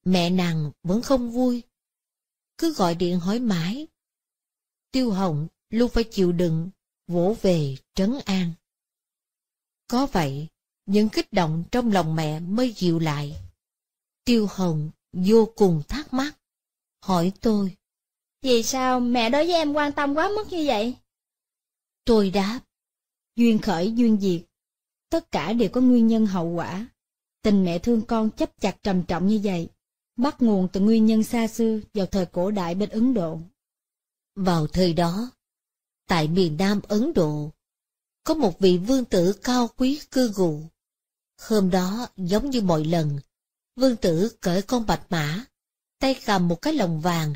mẹ nàng vẫn không vui cứ gọi điện hỏi mãi. Tiêu Hồng luôn phải chịu đựng, vỗ về trấn an. Có vậy, những kích động trong lòng mẹ mới dịu lại. Tiêu Hồng vô cùng thắc mắc, hỏi tôi. Vì sao mẹ đối với em quan tâm quá mức như vậy? Tôi đáp, duyên khởi duyên diệt, tất cả đều có nguyên nhân hậu quả. Tình mẹ thương con chấp chặt trầm trọng như vậy, bắt nguồn từ nguyên nhân xa xưa vào thời cổ đại bên Ấn Độ. Vào thời đó, tại miền Nam Ấn Độ, có một vị vương tử cao quý cư ngụ. Hôm đó, giống như mọi lần, vương tử cởi con bạch mã, tay cầm một cái lồng vàng,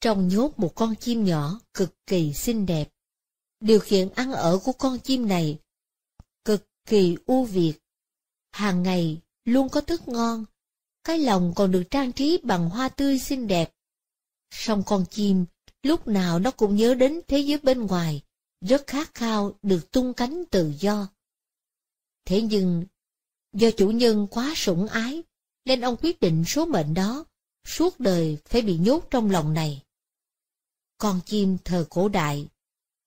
trong nhốt một con chim nhỏ cực kỳ xinh đẹp. Điều kiện ăn ở của con chim này cực kỳ ưu việt. Hàng ngày luôn có thức ngon, cái lồng còn được trang trí bằng hoa tươi xinh đẹp. Song con chim, lúc nào nó cũng nhớ đến thế giới bên ngoài, rất khát khao được tung cánh tự do. Thế nhưng, do chủ nhân quá sủng ái, nên ông quyết định số mệnh đó, suốt đời phải bị nhốt trong lòng này. Con chim thờ cổ đại,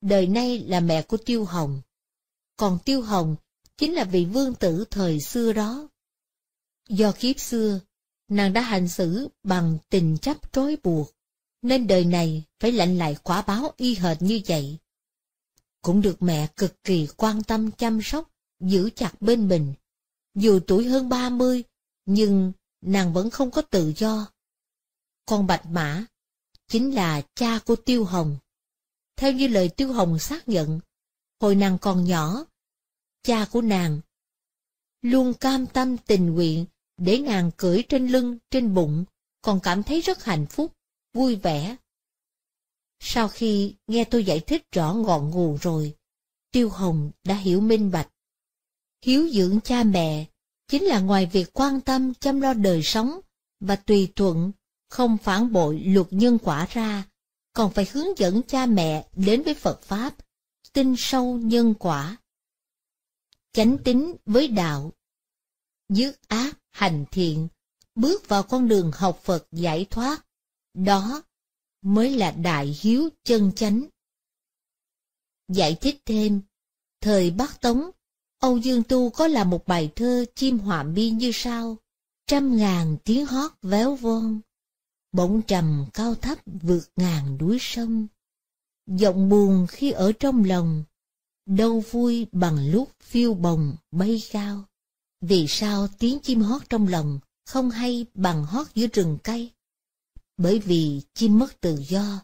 đời nay là mẹ của Tiêu Hồng. Còn Tiêu Hồng chính là vị vương tử thời xưa đó. Do kiếp xưa, nàng đã hành xử bằng tình chấp trói buộc, nên đời này phải lệnh lại quả báo y hệt như vậy. Cũng được mẹ cực kỳ quan tâm chăm sóc, giữ chặt bên mình. Dù tuổi hơn ba mươi, nhưng nàng vẫn không có tự do. Con Bạch Mã, chính là cha của Tiêu Hồng. Theo như lời Tiêu Hồng xác nhận, hồi nàng còn nhỏ, cha của nàng luôn cam tâm tình nguyện để nàng cưỡi trên lưng, trên bụng, còn cảm thấy rất hạnh phúc, vui vẻ. Sau khi nghe tôi giải thích rõ ngọn nguồn rồi, Tiêu Hồng đã hiểu minh bạch. Hiếu dưỡng cha mẹ chính là ngoài việc quan tâm chăm lo đời sống và tùy thuận, không phản bội luật nhân quả ra, còn phải hướng dẫn cha mẹ đến với Phật Pháp, tin sâu nhân quả. Chánh tính với đạo, dứt ác hành thiện, bước vào con đường học Phật giải thoát. Đó mới là đại hiếu chân chánh. Giải thích thêm, thời Bắc Tống, Âu Dương Tu có là một bài thơ chim họa biên như sau, trăm ngàn tiếng hót véo von, bỗng trầm cao thấp vượt ngàn núi sông, giọng buồn khi ở trong lòng, đâu vui bằng lúc phiêu bồng bay cao. Vì sao tiếng chim hót trong lòng không hay bằng hót giữa rừng cây? Bởi vì chim mất tự do,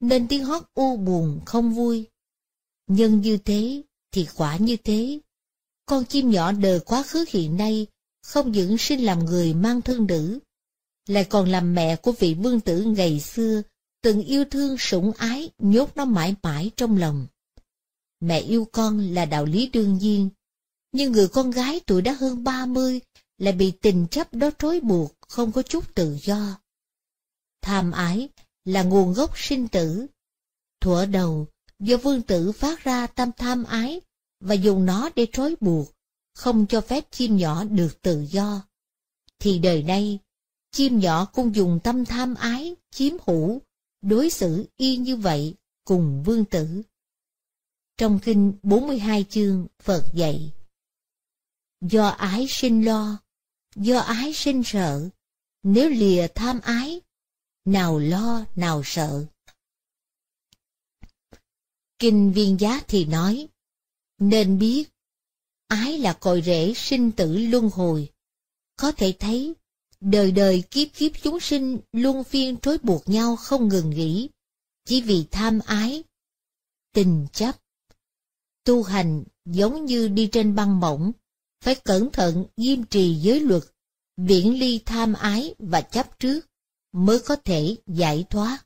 nên tiếng hót u buồn không vui. Nhân như thế thì quả như thế. Con chim nhỏ đời quá khứ hiện nay không những sinh làm người mang thương nữ, lại còn làm mẹ của vị vương tử ngày xưa từng yêu thương sủng ái nhốt nó mãi mãi trong lòng. Mẹ yêu con là đạo lý đương nhiên, nhưng người con gái tuổi đã hơn ba mươi lại bị tình chấp đó trói buộc không có chút tự do. Tham ái là nguồn gốc sinh tử. Thuở đầu, do vương tử phát ra tâm tham ái và dùng nó để trói buộc, không cho phép chim nhỏ được tự do. Thì đời nay, chim nhỏ cũng dùng tâm tham ái, chiếm hữu, đối xử y như vậy cùng vương tử. Trong kinh 42 chương, Phật dạy do ái sinh lo, do ái sinh sợ, nếu lìa tham ái, nào lo nào sợ. Kinh Viên Giá thì nói, nên biết, ái là cội rễ sinh tử luân hồi, có thể thấy, đời đời kiếp kiếp chúng sinh luôn phiên trói buộc nhau không ngừng nghỉ, chỉ vì tham ái, tình chấp. Tu hành giống như đi trên băng mỏng, phải cẩn thận nghiêm trì giới luật, viễn ly tham ái và chấp trước, mới có thể giải thoát.